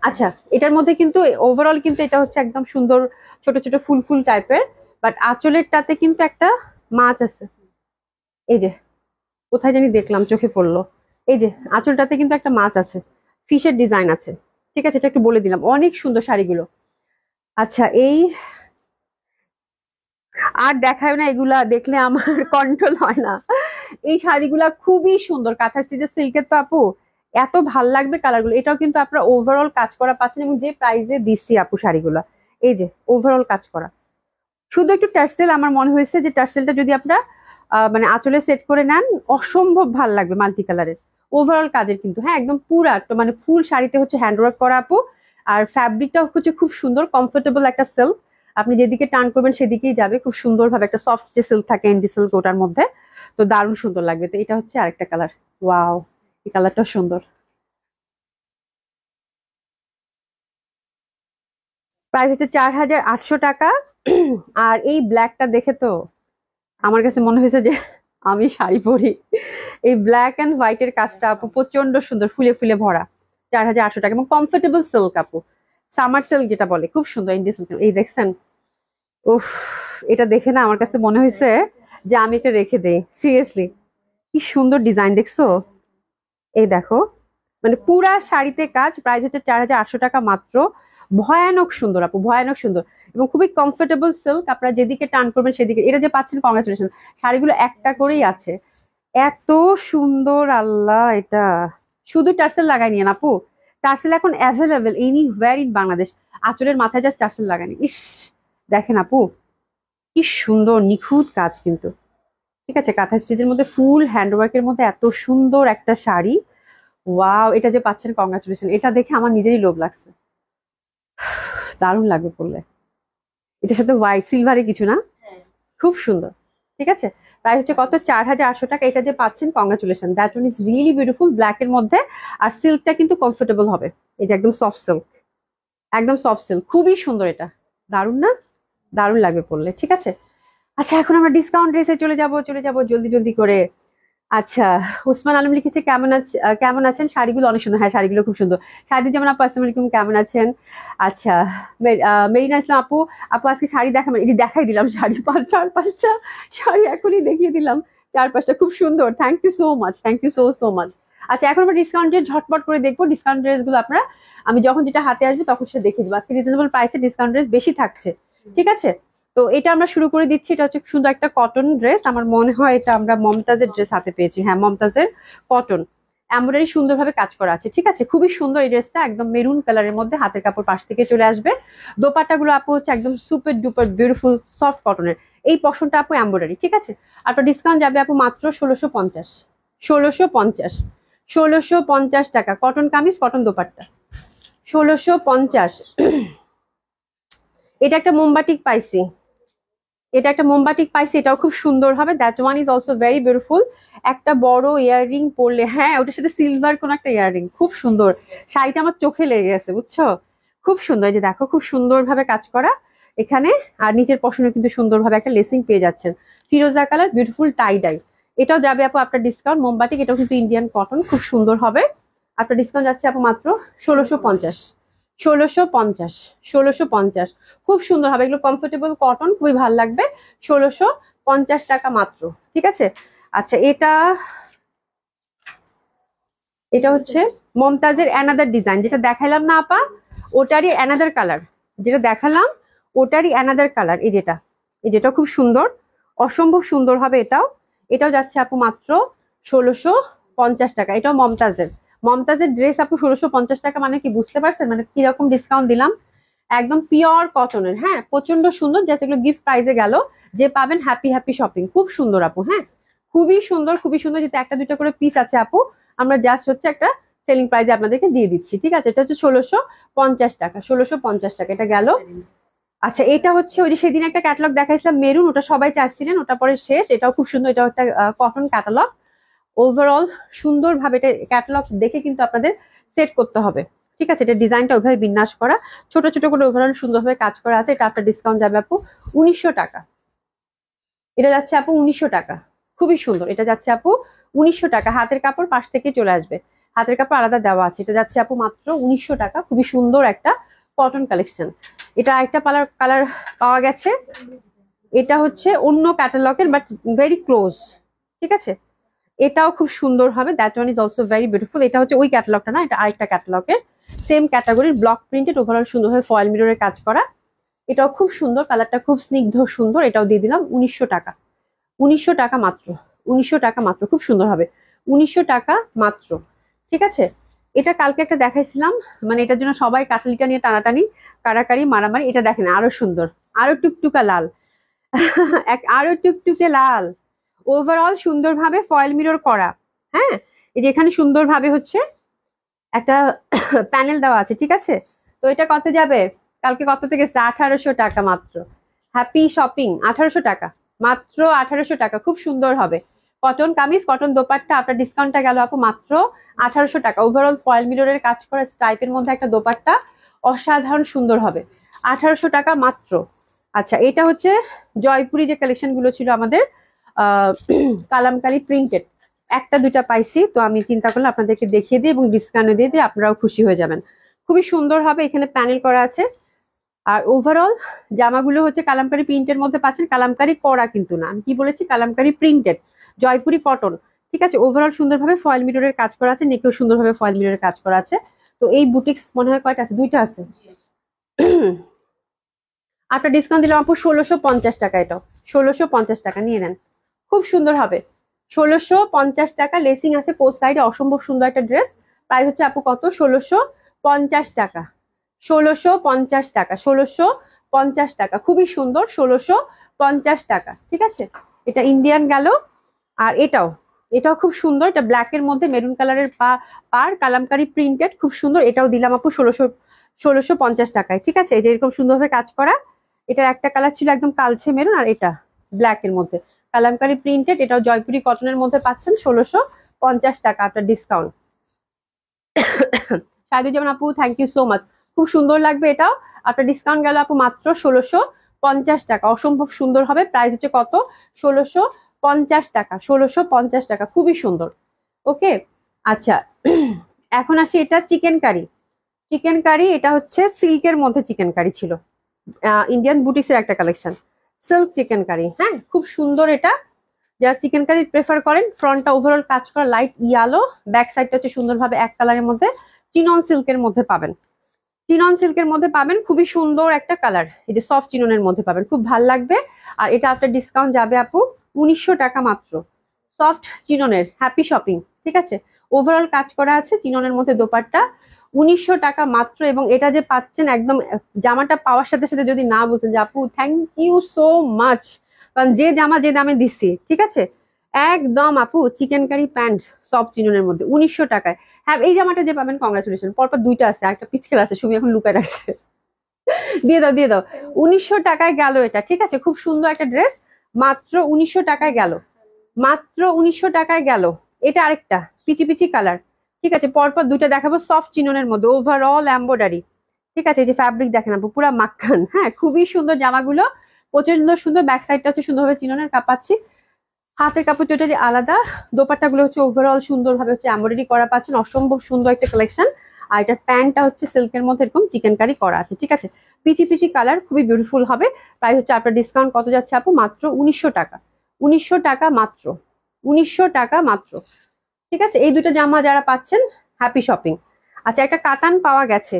আচ্ছা এটার মধ্যে কিন্তু ওভারঅল কিন্তু এটা হচ্ছে একদম সুন্দর ছোট ছোট ফুল ফুল টাইপের বাট আঁচলেরটাতে কিন্তু একটা মাছ আছে এই যে কোথায় জানি দেখলাম চোখে পড়লো এই যে আঁচলটাতে কিন্তু একটা মাছ আছে ফিশের ডিজাইন আছে ঠিক আছে এটা একটু বলে দিলাম অনেক সুন্দর শাড়িগুলো আচ্ছা এই আর দেখায় না এগুলা দেখলে আমার *laughs* কন্ট্রোল হয় না এই শাড়িগুলা খুবই সুন্দর কাঁথা স্টিচের সিল্কের তো আপু এত ভাল লাগবে কালারগুলো এটাও কিন্তু আপনারা ওভারঅল কাজ করা পাচ্ছেন এবং যে প্রাইজে দিচ্ছি আপু শাড়িগুলো এই যে ওভারঅল কাজ করা শুধু একটু টার্সেল আমার মনে হয়েছে যে টার্সেলটা যদি আপনারা মানে আঁচলে সেট করে নেন অসম্ভব ভাল লাগবে মাল্টি কালারের ওভারঅল কাজের কিন্তু হ্যাঁ একদম পুরা মানে ফুল শাড়িতে হচ্ছে হ্যান্ডওয়ার্ক করা আপু আর ফ্যাব্রিকটা হচ্ছে খুব সুন্দর কমফোর্টেবল একটা সিল্ক আপনি যেদিকে টান করবেন সেদিকেই যাবে খুব সুন্দরভাবে একটা সফট যে সিল্ক থাকে এন্ডি সিল্ক ওটার মধ্যে তো দারুণ সুন্দর লাগবে তো এটা হচ্ছে আরেকটা কালার ওয়াও এই কালারটাও সুন্দর প্রাইস হচ্ছে চার হাজার আটশো টাকা আর এই ব্ল্যাকটা দেখে তো আমার কাছে মনে হয়েছে যে আমি শাড়ি পরি এই ব্ল্যাক অ্যান্ড হোয়াইটের কাজটা আপু প্রচন্ড সুন্দর ফুলে ফুলে ভরা চার হাজার আটশো টাকা এবং কমফোর্টেবল সিল্ক আপু সামার সিল্ক যেটা বলে খুব সুন্দর ইন্ডিয়া সিল্ক এই দেখছেন উফ এটা দেখে না আমার কাছে মনে হয়েছে যে আমি এটা রেখে দেই সিরিয়াসলি কি সুন্দর ডিজাইন দেখছো এই দেখো মানে পুরা শাড়িতে কাজ প্রাইস হচ্ছে চার হাজার আটশো টাকা মাত্র ভয়ানক সুন্দর আপু ভয়ানক সুন্দর এবং খুবই কমফোর্টেবল সিল্ক আপনারা যেদিকে টান করবেন সেদিকে এটা যে পাচ্ছেন কংগ্রাচুলেশন শাড়িগুলো একটা করেই আছে এত সুন্দর আল্লাহ এটা শুধু টার্সেল লাগাই নিয়ে আপু টার্সেল এখন available anywhere in Bangladesh আচরের মাথায় জাস্ট টার্সেল লাগানি ইস দেখেন আপু কি সুন্দর নিখুঁত কাজ কিন্তু ঠিক আছে কাঁথা স্টিচের মধ্যে ফুল হ্যান্ডওয়ার্কের মধ্যে এত সুন্দর একটা শাড়ি ওয়াও এটা যে পাচ্ছেন কংগ্রাচুলেশন এটা দেখে আমার নিজেরই লোভ লাগছে দারুণ লাগবে পড়লে এটার সাথে হোয়াইট সিলভারে কিছু না হ্যাঁ। খুব সুন্দর ঠিক আছে প্রায় হচ্ছে কত চার হাজার আটশো টাকা এটা যে পাচ্ছেন congratulation that one is really beautiful ব্ল্যাকের মধ্যে আর সিল্কটা কিন্তু কমফোর্টেবল হবে এটা একদম সফট সিল্ক একদম সফট সিল্ক খুবই সুন্দর এটা দারুণ না দারুণ লাগবে পড়লে ঠিক আছে আচ্ছা এখন আমরা ডিসকাউন্ট ড্রেসে চলে যাব চলে যাব জলদি জলদি করে আচ্ছা উসমান আলম লিখেছে কেমন আছে কেমন আছেন শাড়িগুলো অনেক সুন্দর হ্যাঁ শাড়িগুলো খুব সুন্দর শাড়ি যেমন আপু আসসালাম কেমন আছেন আচ্ছা মেরিনা ইসলাম আপু আপু আজকে শাড়ি দেখা এটি দেখাই দিলাম শাড়ি পাঁচ চার পাঁচটা শাড়ি এখনই দেখিয়ে দিলাম চার পাঁচটা খুব সুন্দর thank you so much thank you so so much আচ্ছা এখন আমরা ডিসকাউন্ট ড্রেস ঝটপট করে দেখবো ডিসকাউন্ট ড্রেসগুলো আপনারা আমি যখন যেটা হাতে আসবে তখন সেটা দেখে দেবো আজকে রিজনেবল প্রাইসে ডিসকাউন্ট ড্রেস বেশি থাকছে ঠিক আছে তো এটা আমরা শুরু করে দিচ্ছি এটা হচ্ছে সুন্দর একটা কটন ড্রেস আমার মনে হয় এটা আমরা মমতাজের ড্রেস হাতে পেয়েছি হ্যাঁ মমতাজের কটন এমব্রয়ডারি সুন্দরভাবে কাজ করা আছে ঠিক আছে খুবই সুন্দর এই ড্রেসটা একদম মেরুন কালারের মধ্যে হাতের কাপড় পাশ থেকে চলে আসবে দোপাট্টাগুলো আপু হচ্ছে একদম সুপার ডুপার বিউটিফুল সফট কটনের এই পশনটা আপু এমব্রয়ডারি ঠিক আছে আপনার ডিসকাউন্ট যাবে আপু মাত্র ষোলোশো পঞ্চাশ ষোলোশো পঞ্চাশ ষোলোশো পঞ্চাশ টাকা কটন কামিজ কটন দোপাট্টা ষোলোশো পঞ্চাশ এটা একটা মোমবাটিক পাইছি এটা একটা মোমবাটিক পাইছি এটাও খুব সুন্দর হবে that one is also very beautiful একটা বড় ইয়াররিং পরলে হ্যাঁ ওটার সাথে সিলভার কোন একটা ইয়াররিং খুব সুন্দর শাড়িটা আমার চোখে লেগে গেছে বুঝছো খুব সুন্দর যে দেখো খুব সুন্দরভাবে কাজ করা এখানে আর নিচের পশনে কিন্তু সুন্দরভাবে একটা লেসিং পেয়ে যাচ্ছেন ফিরোজা কালার বিউটিফুল টাই ডাই এটাও যাবে আপু আপনার ডিসকাউন্ট মোমবাটিক এটাও কিন্তু ইন্ডিয়ান কটন খুব সুন্দর হবে আপনার ডিসকাউন্ট যাচ্ছে আপু মাত্র ষোলোশো পঞ্চাশ ষোলোশো পঞ্চাশ ষোলোশো পঞ্চাশ খুব সুন্দর হবে এগুলো কমফোর্টেবল কটন খুবই ভালো লাগবে ষোলোশো পঞ্চাশ টাকা মাত্র ঠিক আছে আচ্ছা এটা এটা হচ্ছে মমতাজের অ্যানাদার ডিজাইন যেটা দেখালাম না আপা ওটারই অ্যানাদার কালার যেটা দেখালাম ওটারই অ্যানাদার কালার এই যেটা এই যেটা খুব সুন্দর অসম্ভব সুন্দর হবে এটাও এটাও যাচ্ছে আপু মাত্র ষোলোশো পঞ্চাশ টাকা এটাও মমতাজের মমতাজের ড্রেস আপনি ষোলোশো পঞ্চাশ টাকা মানে কি বুঝতে পারছেন মানে কিরকম ডিসকাউন্ট দিলাম একদম পিওর কটনের হ্যাঁ প্রচন্ড সুন্দর যা সেগুলো গিফট প্রাইজে গেল যে পাবেন হ্যাপি হ্যাপি শপিং খুব সুন্দর আপু হ্যাঁ খুবই সুন্দর খুবই সুন্দর যেটা একটা দুটো করে পিস আছে আপু আমরা জাস্ট হচ্ছে একটা সেলিং প্রাইজে আপনাদেরকে দিয়ে দিচ্ছি ঠিক আছে এটা হচ্ছে ষোলোশো পঞ্চাশ টাকা ষোলোশো পঞ্চাশ টাকা এটা গেল আচ্ছা এটা হচ্ছে ওই যে সেদিন একটা ক্যাটালগ দেখাইছিলাম মেরুন ওটা সবাই চাচ্ছিলেন ওটা পরে শেষ এটাও খুব সুন্দর এটা একটা কটন ক্যাটালগ ওভারঅল সুন্দরভাবে এটা ক্যাটালগ দেখে কিন্তু আপনাদের সেট করতে হবে ঠিক আছে এটা ডিজাইনটা ওইভাবে বিন্যাস করা ছোট ছোট করে ওভারঅল সুন্দরভাবে কাজ করা আছে এটা আপনার ডিসকাউন্ট যাবে আপু উনিশশো টাকা এটা যাচ্ছে আপু উনিশশো টাকা খুবই সুন্দর এটা যাচ্ছে আপু উনিশশো টাকা হাতের কাপড় পাশ থেকে চলে আসবে হাতের কাপড় আলাদা দেওয়া আছে এটা যাচ্ছে আপু মাত্র উনিশশো টাকা খুবই সুন্দর একটা কটন কালেকশন এটা একটা পালার কালার পাওয়া গেছে এটা হচ্ছে অন্য ক্যাটালগের বাট ভেরি ক্লোজ ঠিক আছে এটাও খুব সুন্দর হবে that one is also very beautiful এটা হচ্ছে ওই ক্যাটালগটা না এটা আরেকটা ক্যাটালগের সেম ক্যাটাগরির ব্লক প্রিন্টেড ওভারঅল সুন্দরভাবে ফয়েল মিররের কাজ করা এটাও খুব সুন্দর কালারটা খুব স্নিগ্ধ সুন্দর এটাও দিয়ে দিলাম উনিশশো টাকা উনিশশো টাকা মাত্র উনিশশো টাকা মাত্র খুব সুন্দর হবে উনিশশো টাকা মাত্র ঠিক আছে এটা কালকে একটা দেখাইছিলাম মানে এটার জন্য সবাই কাটালিটা নিয়ে টানাটানি কাড়াকাড়ি মারামারি এটা দেখেন আরো সুন্দর আরো টুকটুকা লাল *laughs* এক আরো টুকটুকে লাল ওভারঅল সুন্দরভাবে ফয়েল মিরর করা হ্যাঁ এই যে এখানে সুন্দরভাবে হচ্ছে একটা প্যানেল *coughs* দেওয়া আছে ঠিক আছে তো এটা কত যাবে কালকে কত থেকে আঠারোশো টাকা মাত্র হ্যাপি শপিং আঠারোশো টাকা মাত্র আঠারোশো টাকা খুব সুন্দর হবে কটন কামিজ কটন দোপাট্টা আপনার ডিসকাউন্টটা গেল আপু মাত্র আঠারোশো টাকা ওভারঅল ফয়েল মিররের কাজ করা স্ট্রাইপের মধ্যে একটা দোপাট্টা অসাধারণ সুন্দর হবে আঠারোশো টাকা মাত্র আচ্ছা এটা হচ্ছে জয়পুরি যে কালেকশনগুলো ছিল আমাদের কালামকারি প্রিন্টেড একটা দুইটা পাইছি তো আমি চিন্তা করলাম আপনাদেরকে দেখিয়ে দিই এবং ডিসকাউন্ট দিয়ে দিই আপনারাও খুশি হয়ে যাবেন খুবই সুন্দর হবে এখানে প্যানেল করা আছে আর ওভারঅল জামাগুলো হচ্ছে কালামকারি প্রিন্টের মধ্যে পাচ্ছেন কালামকারি করা কিন্তু না আমি কি বলেছি কালামকারি প্রিন্টেড জয়পুরি কটন ঠিক আছে ওভারঅল সুন্দরভাবে ফয়েল মিররের কাজ করা আছে নেকেও সুন্দরভাবে ফয়েল মিররের কাজ করা আছে তো এই বুটিক্স মনে হয় কয়টা আছে দুইটা আছে *clears throat* আপনার ডিসকাউন্ট দিলাম আপু ষোলোশো পঞ্চাশ টাকা এটা ষোলোশো পঞ্চাশ টাকা নিয়ে নেন খুব সুন্দর হবে ষোলোশো পঞ্চাশ টাকা লেসিং আছে পোস্ট সাইডে অসম্ভব সুন্দর একটা ড্রেস প্রাইস হচ্ছে আপু কত ষোলোশো পঞ্চাশ টাকা ষোলোশো পঞ্চাশ টাকা ষোলোশো পঞ্চাশ টাকা খুবই সুন্দর ষোলোশো পঞ্চাশ টাকা ঠিক আছে এটা ইন্ডিয়ান গেল আর এটাও এটাও খুব সুন্দর এটা ব্ল্যাকের মধ্যে মেরুন কালারের পা পার কালামকারি প্রিন্টেড খুব সুন্দর এটাও দিলাম আপু ষোলোশো ষোলোশো পঞ্চাশ টাকায় ঠিক আছে এটা এরকম সুন্দরভাবে কাজ করা এটার একটা কালার ছিল একদম কালছে মেরুন আর এটা ব্ল্যাকের মধ্যে কালামকারি প্রিন্টেড এটাও জয়পুরি কটনের মধ্যে পাচ্ছেন ষোলোশো পঞ্চাশ টাকা আপনার ডিসকাউন্ট যেমন আপু থ্যাংক ইউ সো মাচ খুব সুন্দর লাগবে এটাও আপনার ডিসকাউন্ট গেল আপু মাত্র ষোলোশো পঞ্চাশ টাকা অসম্ভব সুন্দর হবে প্রাইস হচ্ছে কত ষোলোশো পঞ্চাশ টাকা ষোলোশো পঞ্চাশ টাকা খুবই সুন্দর ওকে আচ্ছা এখন আসি এটা চিকেন কারি চিকেন কারি এটা হচ্ছে সিল্কের মধ্যে চিকেন কারি ছিল ইন্ডিয়ান বুটিক্সের একটা কালেকশন সিল্ক চিকেন কারি হ্যাঁ খুব সুন্দর এটা যারা চিকেন কারি প্রেফার করেন ফ্রন্টটা ওভারঅল কাজ করা লাইট ইয়ালো ব্যাক সাইডটা হচ্ছে সুন্দরভাবে এক কালারের মধ্যে চিনন সিল্কের মধ্যে পাবেন চিনন সিল্কের মধ্যে পাবেন খুবই সুন্দর একটা কালার এটা সফট চিননের মধ্যে পাবেন খুব ভাল লাগবে আর এটা আপনার ডিসকাউন্ট যাবে আপু উনিশশো টাকা মাত্র সফট চিননের হ্যাপি শপিং ঠিক আছে ওভারঅল কাজ করা আছে চিননের মধ্যে দোপারটা উনিশশো টাকা মাত্র এবং এটা যে পাচ্ছেন একদম জামাটা পাওয়ার সাথে সাথে যদি না বলছেন যে আপু থ্যাংক ইউ সো মাচ কারণ যে জামা যে দামে দিচ্ছি ঠিক আছে একদম আপু চিকেন কারি প্যান্ট সব চিননের মধ্যে উনিশশো টাকায় হ্যাঁ এই জামাটা যে পাবেন কংগ্রাচুলেশন পরপর দুইটা আছে একটা পিচকেল আছে সুমি এখন লুকায় আছে দিয়ে দাও দিয়ে দাও উনিশশো টাকায় গেল এটা ঠিক আছে খুব সুন্দর একটা ড্রেস মাত্র উনিশশো টাকায় গেল মাত্র উনিশশো টাকায় গেল এটা আরেকটা পিচি পিচি কালার ঠিক আছে পরপর দুটা দেখাবো সফট চিননের মধ্যে ওভারঅল এম্বয়ডারি ঠিক আছে যে ফ্যাব্রিক দেখেন আপু পুরা মাখান হ্যাঁ খুবই সুন্দর জামাগুলো প্রচন্ড সুন্দর ব্যাক সাইডটা হচ্ছে সুন্দরভাবে চিননের কাপাচ্ছি হাতের কাপড় এটা যে আলাদা গুলো হচ্ছে ওভারঅল সুন্দরভাবে হচ্ছে এম্বয়ডারি করা পাচ্ছেন অসম্ভব সুন্দর একটা কালেকশন আর এটা প্যান্টটা হচ্ছে সিল্কের মধ্যে এরকম চিকেন কারি করা আছে ঠিক আছে পিচি পিচি কালার খুবই বিউটিফুল হবে প্রায় হচ্ছে আপনার ডিসকাউন্ট কত যাচ্ছে আপু মাত্র উনিশশো টাকা উনিশশো টাকা মাত্র উনিশশো টাকা মাত্র ঠিক আছে এই দুটো জামা যারা পাচ্ছেন হ্যাপি শপিং আচ্ছা একটা কাতান পাওয়া গেছে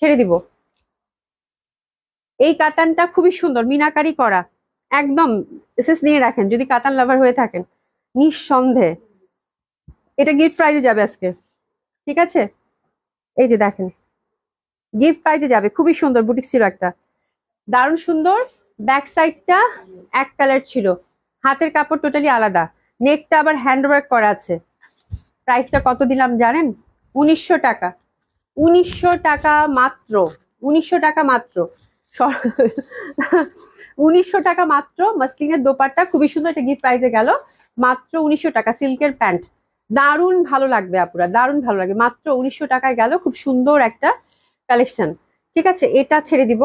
ছেড়ে দিব এই কাতানটা খুবই সুন্দর মিনাকারি করা একদম এসএস নিয়ে রাখেন যদি কাতান লাভার হয়ে থাকেন নিঃসন্দেহে এটা গিফট প্রাইজে যাবে আজকে ঠিক আছে এই যে দেখেন গিফট প্রাইজে যাবে খুবই সুন্দর বুটিক ছিল একটা দারুণ সুন্দর ব্যাক সাইডটা এক কালার ছিল হাতের কাপড় টোটালি আলাদা নেকটা আবার ওয়ার্ক করা আছে প্রাইসটা কত দিলাম জানেন উনিশশো টাকা উনিশশো টাকা মাত্র উনিশশো টাকা মাত্র উনিশশো টাকা মাত্র মাসলিনের দোপারটা খুবই সুন্দর একটা গিফট প্রাইসে গেল মাত্র উনিশশো টাকা সিল্কের প্যান্ট দারুণ ভালো লাগবে আপুরা দারুণ ভালো লাগবে মাত্র উনিশশো টাকায় গেল খুব সুন্দর একটা কালেকশন ঠিক আছে এটা ছেড়ে দিব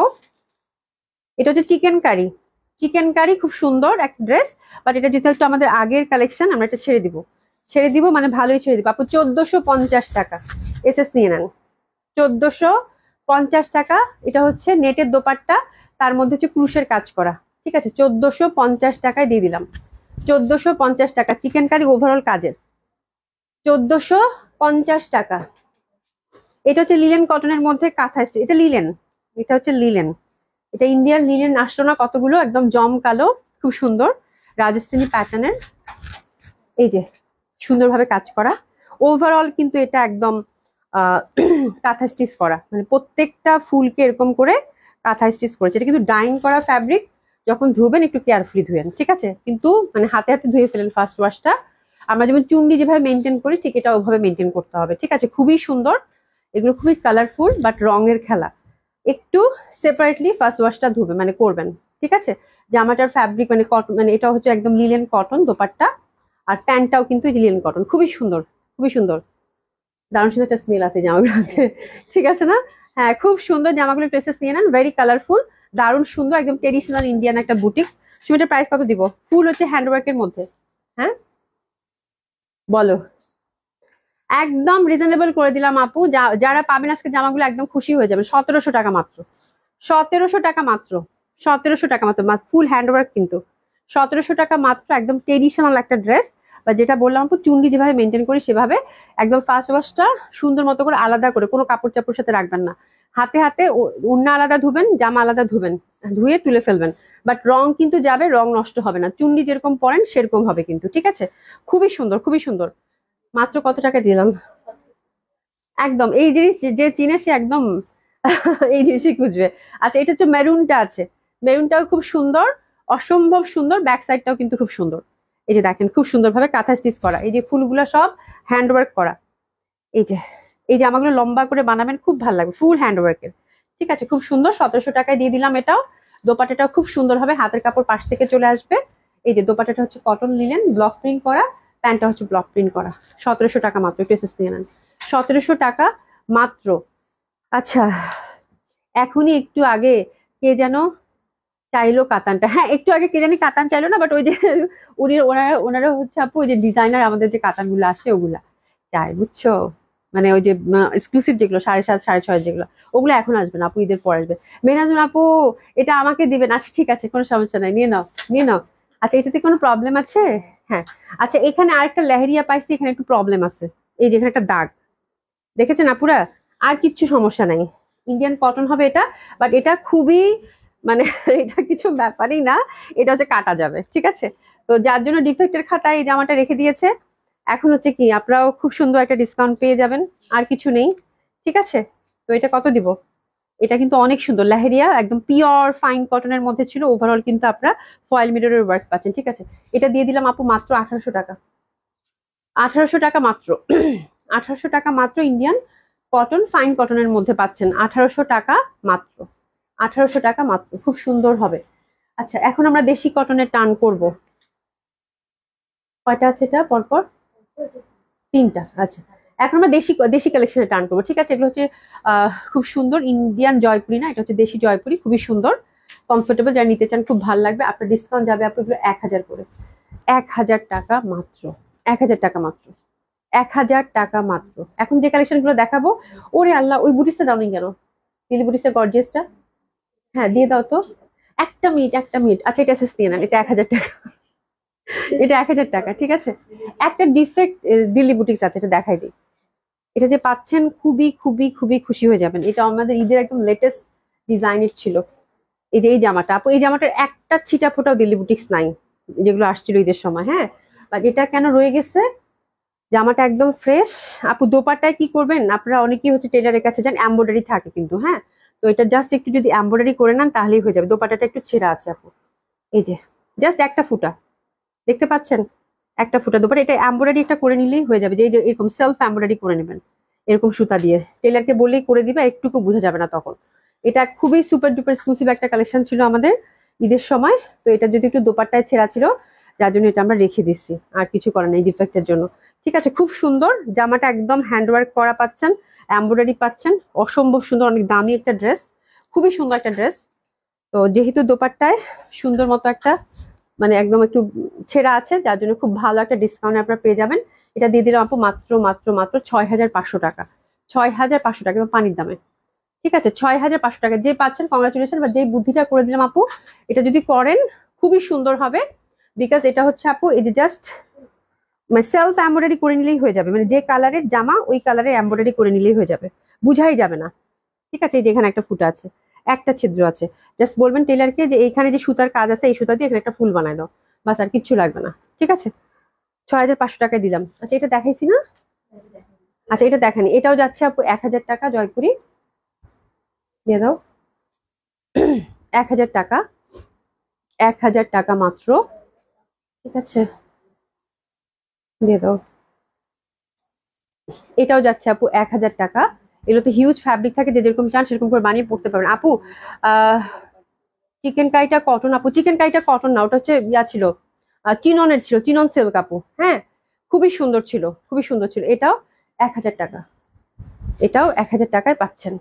এটা হচ্ছে চিকেন কারি চিকেন কারি খুব সুন্দর একটা ড্রেস বাট এটা যেহেতু আমাদের আগের কালেকশন আমরা এটা ছেড়ে দিব ছেড়ে দিব মানে ভালোই ছেড়ে দিব আপু চোদ্দশো পঞ্চাশ টাকা এসএস নিয়ে নেন চোদ্দশো পঞ্চাশ টাকা এটা হচ্ছে নেটের দোপারটা তার মধ্যে হচ্ছে ক্রুশের কাজ করা ঠিক আছে চোদ্দশো পঞ্চাশ টাকায় দিয়ে দিলাম চোদ্দশো পঞ্চাশ টাকা চিকেন কারি ওভারঅল কাজের চোদ্দশো পঞ্চাশ টাকা এটা হচ্ছে লিলেন কটনের মধ্যে কাঁথা এটা লিলেন এটা হচ্ছে লিলেন এটা ইন্ডিয়ান লিনেন আসলো না কতগুলো একদম জমকালো খুব সুন্দর রাজস্থানী প্যাটার্নের এই যে সুন্দরভাবে কাজ করা ওভারঅল কিন্তু এটা একদম *clears throat* কাঁথা স্টিচ করা মানে প্রত্যেকটা ফুলকে এরকম করে কাঁথা স্টিচ করেছে এটা কিন্তু ডাইং করা ফ্যাব্রিক যখন ধুবেন একটু কেয়ারফুলি ধুয়েন ঠিক আছে কিন্তু মানে হাতে হাতে ধুয়ে ফেলেন ফার্স্ট ওয়াশটা আমরা যেমন চুন্ডি যেভাবে মেনটেন করি ঠিক এটা ওভাবে মেনটেন করতে হবে ঠিক আছে খুবই সুন্দর এগুলো খুবই কালারফুল বাট রঙের খেলা একটু সেপারেটলি ফার্স্ট ওয়াশটা ধুবে মানে করবেন ঠিক আছে জামাটার ফ্যাব্রিক মানে কটন মানে এটা হচ্ছে একদম লিলেন কটন দোপারটা আর প্যান্টটাও কিন্তু লিলেন কটন খুবই সুন্দর খুবই সুন্দর দারুণ সুন্দর একটা স্মেল আছে জামাগুলোতে ঠিক আছে না হ্যাঁ খুব সুন্দর জামাগুলো ড্রেসেস নিয়ে নেন ভেরি কালারফুল দারুণ সুন্দর একদম ট্রেডিশনাল ইন্ডিয়ান একটা বুটিক তুমি প্রাইস কত দিব ফুল হচ্ছে হ্যান্ডওয়ার্কের মধ্যে হ্যাঁ বলো একদম রিজনেবল করে দিলাম আপু যারা পাবেন আজকে জামাগুলো একদম খুশি হয়ে যাবে সতেরোশো টাকা মাত্র সতেরোশো টাকা মাত্র সতেরোশো টাকা মাত্র ফুল হ্যান্ডওয়ার্ক কিন্তু সতেরোশো টাকা মাত্র একদম ট্রেডিশনাল একটা ড্রেস বা যেটা বললাম আপু চুন্ডি যেভাবে মেনটেন করি সেভাবে একদম ফার্স্ট ওয়াশটা সুন্দর মতো করে আলাদা করে কোনো কাপড় চাপড় সাথে রাখবেন না হাতে হাতে উন্না আলাদা ধুবেন জামা আলাদা ধুবেন ধুয়ে তুলে ফেলবেন বাট রং কিন্তু যাবে রং নষ্ট হবে না চুন্ডি যেরকম পরেন সেরকম হবে কিন্তু ঠিক আছে খুবই সুন্দর খুবই সুন্দর মাত্র কত টাকা দিলাম একদম এই জিনিস যে চিনে সে একদম *laughs* এই জিনিসই খুঁজবে আচ্ছা এটা হচ্ছে মেরুনটা আছে মেরুনটাও খুব সুন্দর অসম্ভব সুন্দর ব্যাক সাইডটাও কিন্তু খুব সুন্দর এই যে দেখেন খুব সুন্দরভাবে কাঁথা স্টিচ করা এই যে ফুলগুলো সব হ্যান্ডওয়ার্ক করা এই যে এই যে আমাগুলো লম্বা করে বানাবেন খুব ভালো লাগবে ফুল হ্যান্ডওয়ার্কের ঠিক আছে খুব সুন্দর সতেরোশো টাকায় দিয়ে দিলাম এটাও দোপাটাটাও খুব সুন্দর হবে হাতের কাপড় পাশ থেকে চলে আসবে এই যে দোপাটাটা হচ্ছে কটন নিলেন ব্লক প্রিন্ট করা প্যান্টটা হচ্ছে ব্লক প্রিন্ট করা সতেরোশো টাকা মাত্র একটু এসএস নিয়ে নেন সতেরোশো টাকা মাত্র আচ্ছা এখনই একটু আগে কে যেন চাইলো কাতানটা হ্যাঁ একটু আগে কে জানি কাতান চাইলো না বাট ওই যে *laughs* উনি ওনারা ওনারা হচ্ছে আপু ওই যে ডিজাইনার আমাদের যে কাতানগুলো আছে ওগুলা চাই বুঝছো মানে ওই যে এক্সক্লুসিভ যেগুলো সাড়ে সাত সাড়ে ছয় যেগুলো ওগুলো এখন আসবে না আপু ঈদের পর আসবে মেহনাজুন আপু এটা আমাকে দিবেন আচ্ছা ঠিক আছে কোনো সমস্যা নাই নিয়ে নাও নিয়ে নাও আচ্ছা এটাতে কোনো প্রবলেম আছে হ্যাঁ আচ্ছা এখানে আরেকটা লেহেরিয়া পাইছি এখানে একটু প্রবলেম আছে এই যে এখানে একটা দাগ দেখেছেন আপুরা আর কিচ্ছু সমস্যা নাই ইন্ডিয়ান কটন হবে এটা বাট এটা খুবই মানে *laughs* এটা কিছু ব্যাপারই না এটা হচ্ছে কাটা যাবে ঠিক আছে তো যার জন্য ডিফেক্টের খাতায় এই জামাটা রেখে দিয়েছে এখন হচ্ছে কি আপনারাও খুব সুন্দর একটা ডিসকাউন্ট পেয়ে যাবেন আর কিছু নেই ঠিক আছে তো এটা কত দিব এটা কিন্তু অনেক সুন্দর লাহেরিয়া একদম পিওর ফাইন কটনের মধ্যে ছিল ওভারঅল কিন্তু আপনারা ফয়েল মিররের ওয়ার্ক পাচ্ছেন ঠিক আছে এটা দিয়ে দিলাম আপু মাত্র আঠারোশো টাকা আঠারোশো টাকা মাত্র *clears throat* আঠারোশো টাকা মাত্র ইন্ডিয়ান কটন ফাইন কটনের মধ্যে পাচ্ছেন আঠারোশো টাকা মাত্র আঠারোশো টাকা মাত্র খুব সুন্দর হবে আচ্ছা এখন আমরা দেশি কটনের টান করব কয়টা আছে এটা পরপর তিনটা আচ্ছা এখন আমরা দেশি দেশি কালেকশনে টার্ন করবো ঠিক আছে এগুলো হচ্ছে খুব সুন্দর ইন্ডিয়ান জয়পুরি না এটা হচ্ছে দেশি জয়পুরি খুবই সুন্দর কমফোর্টেবল যারা নিতে চান খুব ভালো লাগবে আপনার ডিসকাউন্ট যাবে আপনি এগুলো এক হাজার করে এক হাজার টাকা মাত্র এক হাজার টাকা মাত্র এক হাজার টাকা মাত্র এখন যে কালেকশনগুলো দেখাবো ওরে আল্লাহ ওই বুটিসটা দাও নি কেন দিলি বুটিসের গর্জেসটা হ্যাঁ দিয়ে দাও তো একটা মিনিট একটা মিনিট আচ্ছা এটা এসএস নিয়ে নেন এটা এক হাজার টাকা এটা এক হাজার টাকা ঠিক আছে একটা ডিফেক্ট দিল্লি বুটিক্স আছে এটা দেখাই দিই এটা যে পাচ্ছেন খুবই খুবই খুবই খুশি হয়ে যাবেন এটা আমাদের ঈদের একদম লেটেস্ট ডিজাইনের ছিল এই যে এই জামাটা আপু এই জামাটার একটা ছিটা ফোটাও দিল্লি বুটিক্স নাই যেগুলো আসছিল ঈদের সময় হ্যাঁ বাট এটা কেন রয়ে গেছে জামাটা একদম ফ্রেশ আপু দোপাটায় কি করবেন আপনারা অনেকেই হচ্ছে টেলারের কাছে যান এম্বয়ডারি থাকে কিন্তু হ্যাঁ তো এটা জাস্ট একটু যদি এম্বয়ডারি করে নেন তাহলেই হয়ে যাবে দোপাটাটা একটু ছেঁড়া আছে আপু এই যে জাস্ট একটা ফুটা দেখতে পাচ্ছেন একটা ফুটা দোপার এটা অ্যাম্বোডারি একটা করে নিলেই হয়ে যাবে যে এরকম সেলফ অ্যাম্বোডারি করে নেবেন এরকম সুতা দিয়ে টেলারকে বলেই করে দিবে একটুকু বোঝা যাবে না তখন এটা খুবই সুপার ডুপার এক্সক্লুসিভ একটা কালেকশন ছিল আমাদের ঈদের সময় তো এটা যদি একটু দোপাট্টায় ছেঁড়া ছিল যার জন্য এটা আমরা রেখে দিচ্ছি আর কিছু করার নেই ডিফেক্টের জন্য ঠিক আছে খুব সুন্দর জামাটা একদম হ্যান্ডওয়ার্ক করা পাচ্ছেন এম্ব্রয়ডারি পাচ্ছেন অসম্ভব সুন্দর অনেক দামি একটা ড্রেস খুবই সুন্দর একটা ড্রেস তো যেহেতু দোপাট্টায় সুন্দর মতো একটা মানে একদম একটু ছেঁড়া আছে যার জন্য খুব ভালো একটা ডিসকাউন্ট আপনারা পেয়ে যাবেন এটা দিয়ে দিলাম আপু মাত্র মাত্র মাত্র ছয় হাজার পাঁচশো টাকা ছয় হাজার পাঁচশো টাকা পানির দামে ঠিক আছে ছয় হাজার পাঁচশো টাকা যে পাচ্ছেন কংগ্রাচুলেশন বা যে বুদ্ধিটা করে দিলাম আপু এটা যদি করেন খুবই সুন্দর হবে বিকজ এটা হচ্ছে আপু এই যে জাস্ট মানে সেলফ এম্ব্রয়ডারি করে নিলেই হয়ে যাবে মানে যে কালারের জামা ওই কালারে এম্ব্রয়ডারি করে নিলেই হয়ে যাবে বুঝাই যাবে না ঠিক আছে এই যে এখানে একটা ফুটা আছে একটা ছিদ্র আছে জাস্ট বলবেন টেলারকে যে এইখানে যে সুতার কাজ আছে এই সুতা দিয়ে এখানে একটা ফুল বানায় দাও বাস আর কিচ্ছু লাগবে না ঠিক আছে ছয় হাজার পাঁচশো টাকায় দিলাম আচ্ছা এটা দেখাইছি না আচ্ছা এটা দেখানি এটাও যাচ্ছে আপু এক হাজার টাকা জয়পুরি দিয়ে দাও এক হাজার টাকা এক হাজার টাকা মাত্র ঠিক আছে দিয়ে দাও এটাও যাচ্ছে আপু এক হাজার টাকা এগুলো তো হিউজ ফ্যাব্রিক থাকে যে যেরকম চান সেরকম করে বানিয়ে পড়তে পারবেন আপু চিকেন কাইটা কটন আপু চিকেন কাইটা কটন না ওটা হচ্ছে ইয়া ছিল চিননের ছিল চিনন সিল্ক আপু হ্যাঁ খুবই সুন্দর ছিল খুবই সুন্দর ছিল এটাও এক হাজার টাকা এটাও এক হাজার টাকায় পাচ্ছেন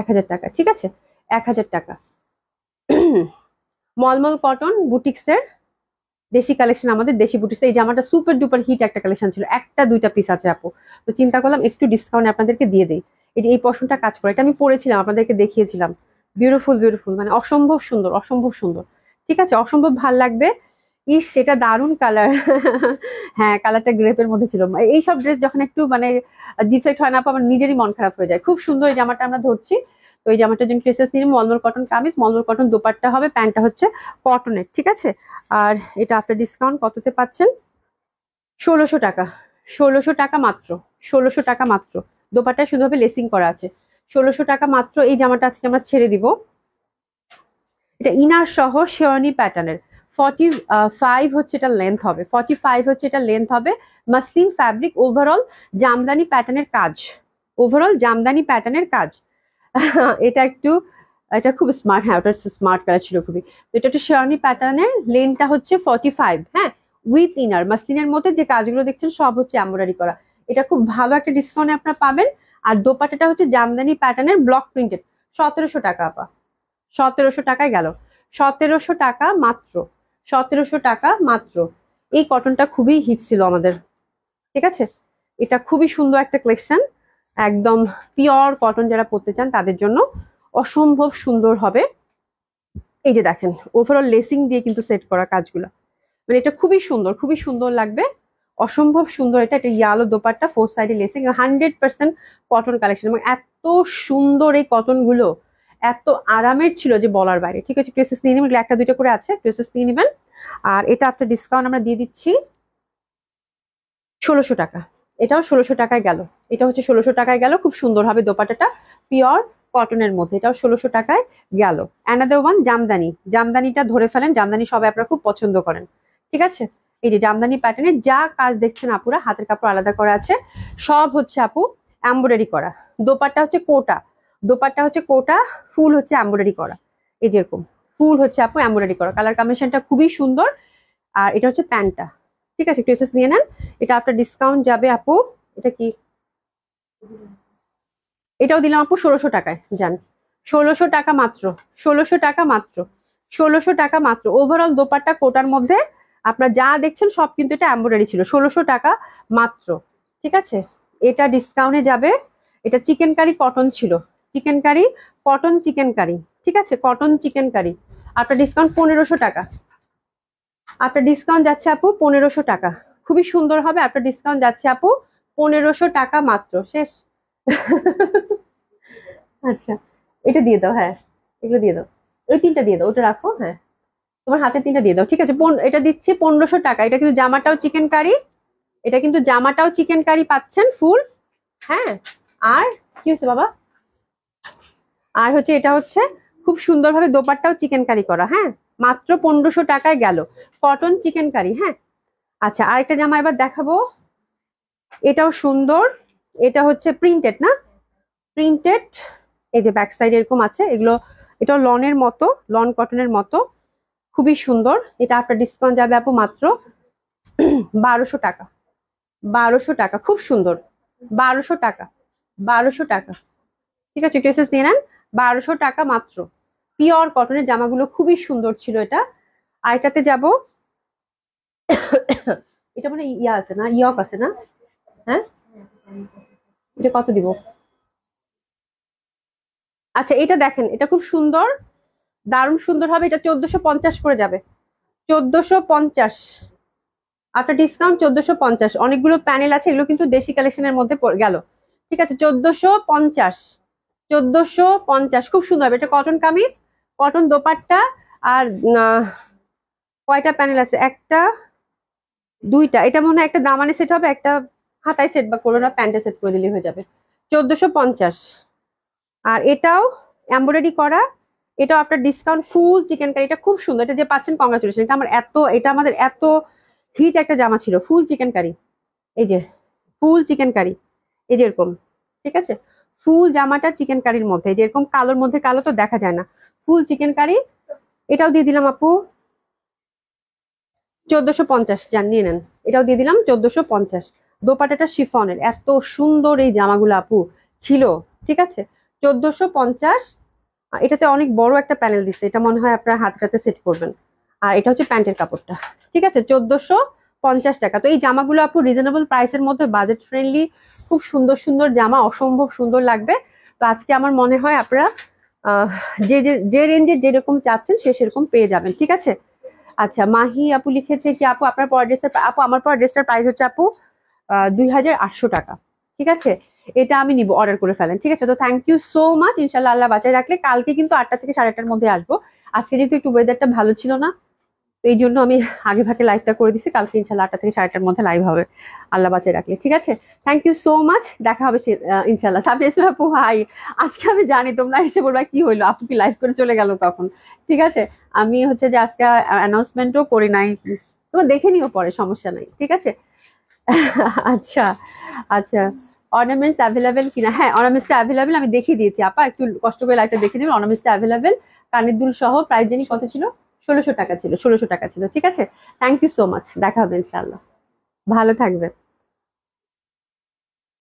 এক হাজার টাকা ঠিক আছে এক হাজার টাকা *clears throat* মলমল কটন বুটিক্সের দেশি কালেকশন আমাদের দেশি বুটিক্স এই জামাটা সুপার ডুপার হিট একটা কালেকশন ছিল একটা দুইটা পিস আছে আপু তো চিন্তা করলাম একটু ডিসকাউন্ট আপনাদেরকে দিয়ে দিই এই পশনটা কাজ করে এটা আমি পরেছিলাম আপনাদেরকে দেখিয়েছিলাম বিউটিফুল বিউটিফুল মানে অসম্ভব সুন্দর অসম্ভব সুন্দর ঠিক আছে অসম্ভব ভাল লাগবে ইস সেটা দারুণ কালার *laughs* হ্যাঁ কালারটা গ্রেপের মধ্যে ছিল এইসব ড্রেস যখন একটু মানে ডিফেক্ট হয় না আমার নিজেরই মন খারাপ হয়ে যায় খুব সুন্দর এই জামাটা আমরা ধরছি তো এই জামাটার জন্য ড্রেসেস নিয়ে মলমল কটন কামিজ মলমল কটন দোপারটা হবে প্যান্টটা হচ্ছে কটনের ঠিক আছে আর এটা আপনার ডিসকাউন্ট কততে পাচ্ছেন ষোলোশো টাকা ষোলোশো টাকা মাত্র ষোলোশো টাকা মাত্র দোপাটা শুধুভাবে লেসিং করা আছে ষোলোশো টাকা মাত্র এই জামাটা আজকে আমরা ছেড়ে দিব এটা ইনার সহ শেওয়ানি প্যাটার্নের ফর্টি ফাইভ হচ্ছে এটা লেন্থ হবে ফর্টি ফাইভ হচ্ছে এটা লেন্থ হবে মাসলিন ফ্যাব্রিক ওভারঅল জামদানি প্যাটার্নের কাজ ওভারঅল জামদানি প্যাটার্নের কাজ *laughs* এটা একটু এটা খুব স্মার্ট হ্যাঁ ওটা স্মার্ট কালার ছিল খুবই এটা একটা শেওয়ানি প্যাটার্নের লেনটা হচ্ছে ফর্টি ফাইভ হ্যাঁ উইথ ইনার মাসলিনের মধ্যে যে কাজগুলো দেখছেন সব হচ্ছে এম্ব্রয়ডারি করা এটা খুব ভালো একটা ডিসকাউন্টে আপনার পাবেন আর দোপাটাটা হচ্ছে জামদানি প্যাটার্নের ব্লক প্রিন্টেড সতেরোশো টাকা আপা সতেরোশো টাকায় গেল সতেরোশো টাকা মাত্র সতেরোশো টাকা মাত্র এই কটনটা খুবই হিট ছিল আমাদের ঠিক আছে এটা খুবই সুন্দর একটা কালেকশন একদম পিওর কটন যারা পরতে চান তাদের জন্য অসম্ভব সুন্দর হবে এই যে দেখেন ওভারঅল লেসিং দিয়ে কিন্তু সেট করা কাজগুলো মানে এটা খুবই সুন্দর খুবই সুন্দর লাগবে অসম্ভব সুন্দর এটা একটা ইয়ালো দোপারটা ফোর সাইডে lacing hundred percent cotton collection এবং এত সুন্দর এই কটনগুলো এত আরামের ছিল যে বলার বাইরে ঠিক আছে ড্রেসেস নিয়ে নেবেন একটা দুইটা করে আছে ড্রেসেস নিয়ে নেবেন আর এটা আপনার ডিসকাউন্ট আমরা দিয়ে দিচ্ছি ষোলোশো টাকা এটাও ষোলোশো টাকায় গেল এটা হচ্ছে ষোলোশো টাকায় গেল খুব সুন্দর হবে দোপাটাটা পিওর কটনের মধ্যে এটাও ষোলোশো টাকায় গেল অ্যানাদার ওয়ান জামদানি জামদানিটা ধরে ফেলেন জামদানি সবাই আপনারা খুব পছন্দ করেন ঠিক আছে এই যে জামদানি প্যাটার্নের যা কাজ দেখছেন আপুরা হাতের কাপড় আলাদা করা আছে সব হচ্ছে আপু এম্ব্রয়ডারি করা দোপারটা হচ্ছে কোটা দোপারটা হচ্ছে কোটা ফুল হচ্ছে এম্ব্রয়ডারি করা এই যেরকম ফুল হচ্ছে আপু এম্ব্রয়ডারি করা কালার কম্বিনেশনটা খুবই সুন্দর আর এটা হচ্ছে প্যান্টটা ঠিক আছে একটু এসেস নিয়ে নেন এটা আপনার ডিসকাউন্ট যাবে আপু এটা কি এটাও দিলাম আপু ষোলোশো টাকায় যান ষোলোশো টাকা মাত্র ষোলোশো টাকা মাত্র ষোলোশো টাকা মাত্র ওভারঅল দোপারটা কোটার মধ্যে আপনার যা দেখছেন সব কিন্তু এটা এম্বয়ডারি ছিল ষোলোশো টাকা মাত্র ঠিক আছে এটা ডিসকাউন্টে যাবে এটা চিকেন কারি কটন ছিল chikankari cotton chikankari ঠিক আছে কটন চিকেন কারি আপনার ডিসকাউন্ট পনেরোশো টাকা আপনার ডিসকাউন্ট যাচ্ছে আপু পনেরোশো টাকা খুবই সুন্দর হবে আপনার ডিসকাউন্ট যাচ্ছে আপু পনেরোশো টাকা মাত্র শেষ আচ্ছা এটা দিয়ে দাও হ্যাঁ এগুলো দিয়ে দাও ওই তিনটা দিয়ে দাও ওটা রাখো হ্যাঁ তোমার হাতে তিনটা দিয়ে দাও ঠিক আছে এটা দিচ্ছি পনেরোশো টাকা এটা কিন্তু জামাটাও চিকেন কারি এটা কিন্তু জামাটাও চিকেন কারি পাচ্ছেন ফুল হ্যাঁ আর কি হচ্ছে বাবা আর হচ্ছে এটা হচ্ছে খুব সুন্দরভাবে দোপারটাও চিকেন কারি করা হ্যাঁ মাত্র পনেরোশো টাকায় গেল কটন চিকেন কারি হ্যাঁ আচ্ছা আর একটা জামা এবার দেখাবো এটাও সুন্দর এটা হচ্ছে প্রিন্টেড না প্রিন্টেড এই যে ব্যাক সাইড এরকম আছে এগুলো এটাও লনের মতো লন কটনের মতো খুবই সুন্দর এটা আপনার ডিসকাউন্ট যাবে আপু মাত্র *clears throat* বারোশো টাকা বারোশো টাকা খুব সুন্দর বারোশো টাকা বারোশো টাকা ঠিক আছে ড্রেসেস নিয়ে নেন বারোশো টাকা মাত্র পিওর কটনের জামাগুলো খুবই সুন্দর ছিল এটা আর এটাতে যাব *coughs* এটা মানে ইয়া আছে না ইয়ক আছে না হ্যাঁ এটা কত দিব আচ্ছা এটা দেখেন এটা খুব সুন্দর দারুণ সুন্দর হবে এটা চোদ্দশো পঞ্চাশ করে যাবে চোদ্দশো পঞ্চাশ আফটার আচ্ছা, ডিসকাউন্ট চোদ্দশো পঞ্চাশ অনেকগুলো প্যানেল আছে এগুলো কিন্তু দেশি কালেকশনের মধ্যে গেল ঠিক আছে চোদ্দশো পঞ্চাশ চোদ্দশো পঞ্চাশ খুব সুন্দর হবে এটা কটন কামিজ কটন দোপাট্টা আর কয়টা প্যানেল আছে একটা দুইটা এটা মনে হয় একটা দামানে সেট হবে একটা হাতায় সেট বা কোনো না প্যান্টে সেট করে দিলে হয়ে যাবে চোদ্দশো পঞ্চাশ আর এটাও এম্ব্রয়ডারি করা এটা আপনার ডিসকাউন্ট ফুল চিকেন কারি এটা খুব সুন্দর এটা যে পাচ্ছেন কংগ্রাচুলেশন এটা আমার এত এটা আমাদের এত হিট একটা জামা ছিল ফুল চিকেন কারি এই যে ফুল চিকেন কারি এই যে এরকম ঠিক আছে ফুল জামাটা চিকেন কারির মধ্যে যে এরকম কালোর মধ্যে কালো তো দেখা যায় না ফুল চিকেন কারি এটাও দিয়ে দিলাম আপু চোদ্দশো পঞ্চাশ যান নিয়ে নেন এটাও দিয়ে দিলাম চোদ্দশো পঞ্চাশ দোপাটাটা শিফনের এত সুন্দর এই জামাগুলো আপু ছিল ঠিক আছে চোদ্দশো পঞ্চাশ এটাতে অনেক বড় একটা প্যানেল দিচ্ছে এটা মনে হয় আপনার হাতটাতে সেট করবেন আর এটা হচ্ছে প্যান্টের কাপড়টা ঠিক আছে চোদ্দশো পঞ্চাশ টাকা তো এই জামাগুলো আপু রিজনেবল প্রাইসের মধ্যে বাজেট ফ্রেন্ডলি খুব সুন্দর সুন্দর জামা অসম্ভব সুন্দর লাগবে তো আজকে আমার মনে হয় আপনারা যে যে রেঞ্জে যেরকম চাচ্ছেন সে সেরকম পেয়ে যাবেন ঠিক আছে আচ্ছা মাহি আপু লিখেছে কি আপু আপনার পর ড্রেসের আপু আমার পর ড্রেসটার প্রাইস হচ্ছে আপু দুই টাকা ঠিক আছে এটা আমি নিব অর্ডার করে ফেলেন ঠিক আছে তো থ্যাংক ইউ সো মাচ ইনশাল্লাহ আল্লাহ বাঁচায় রাখলে কালকে কিন্তু আটটা থেকে সাড়ে আটটার মধ্যে আসবো আজকে যেহেতু একটু ওয়েদারটা ভালো ছিল না এই জন্য আমি আগে ভাগে লাইভটা করে দিছি কালকে ইনশাল্লাহ আটটা থেকে সাড়ে আটটার মধ্যে লাইভ হবে আল্লাহ বাঁচিয়ে রাখলে ঠিক আছে থ্যাংক ইউ সো মাচ দেখা হবে ইনশাল্লাহ সাবি আপু হাই আজকে আমি জানি তোমরা এসে বলবা কি হইলো আপু কি লাইভ করে চলে গেল তখন ঠিক আছে আমি হচ্ছে যে আজকে অ্যানাউন্সমেন্টও করি নাই তোমার দেখে নিও পরে সমস্যা নাই ঠিক আছে আচ্ছা আচ্ছা অর্নামেন্টস অ্যাভেলেবেল কিনা হ্যাঁ অর্নামেন্টসটা অ্যাভেলেবেল আমি দেখিয়ে দিয়েছি আপা একটু কষ্ট করে লাইটটা দেখে নেবেন অর্নামেন্টসটা অ্যাভেলেবেল কানের দুল সহ প্রাইস জানি কত ছিল ষোলোশো টাকা ছিল ষোলোশো টাকা ছিল ঠিক আছে থ্যাংক ইউ সো মাচ দেখা হবে ইনশাল্লাহ ভালো থাকবেন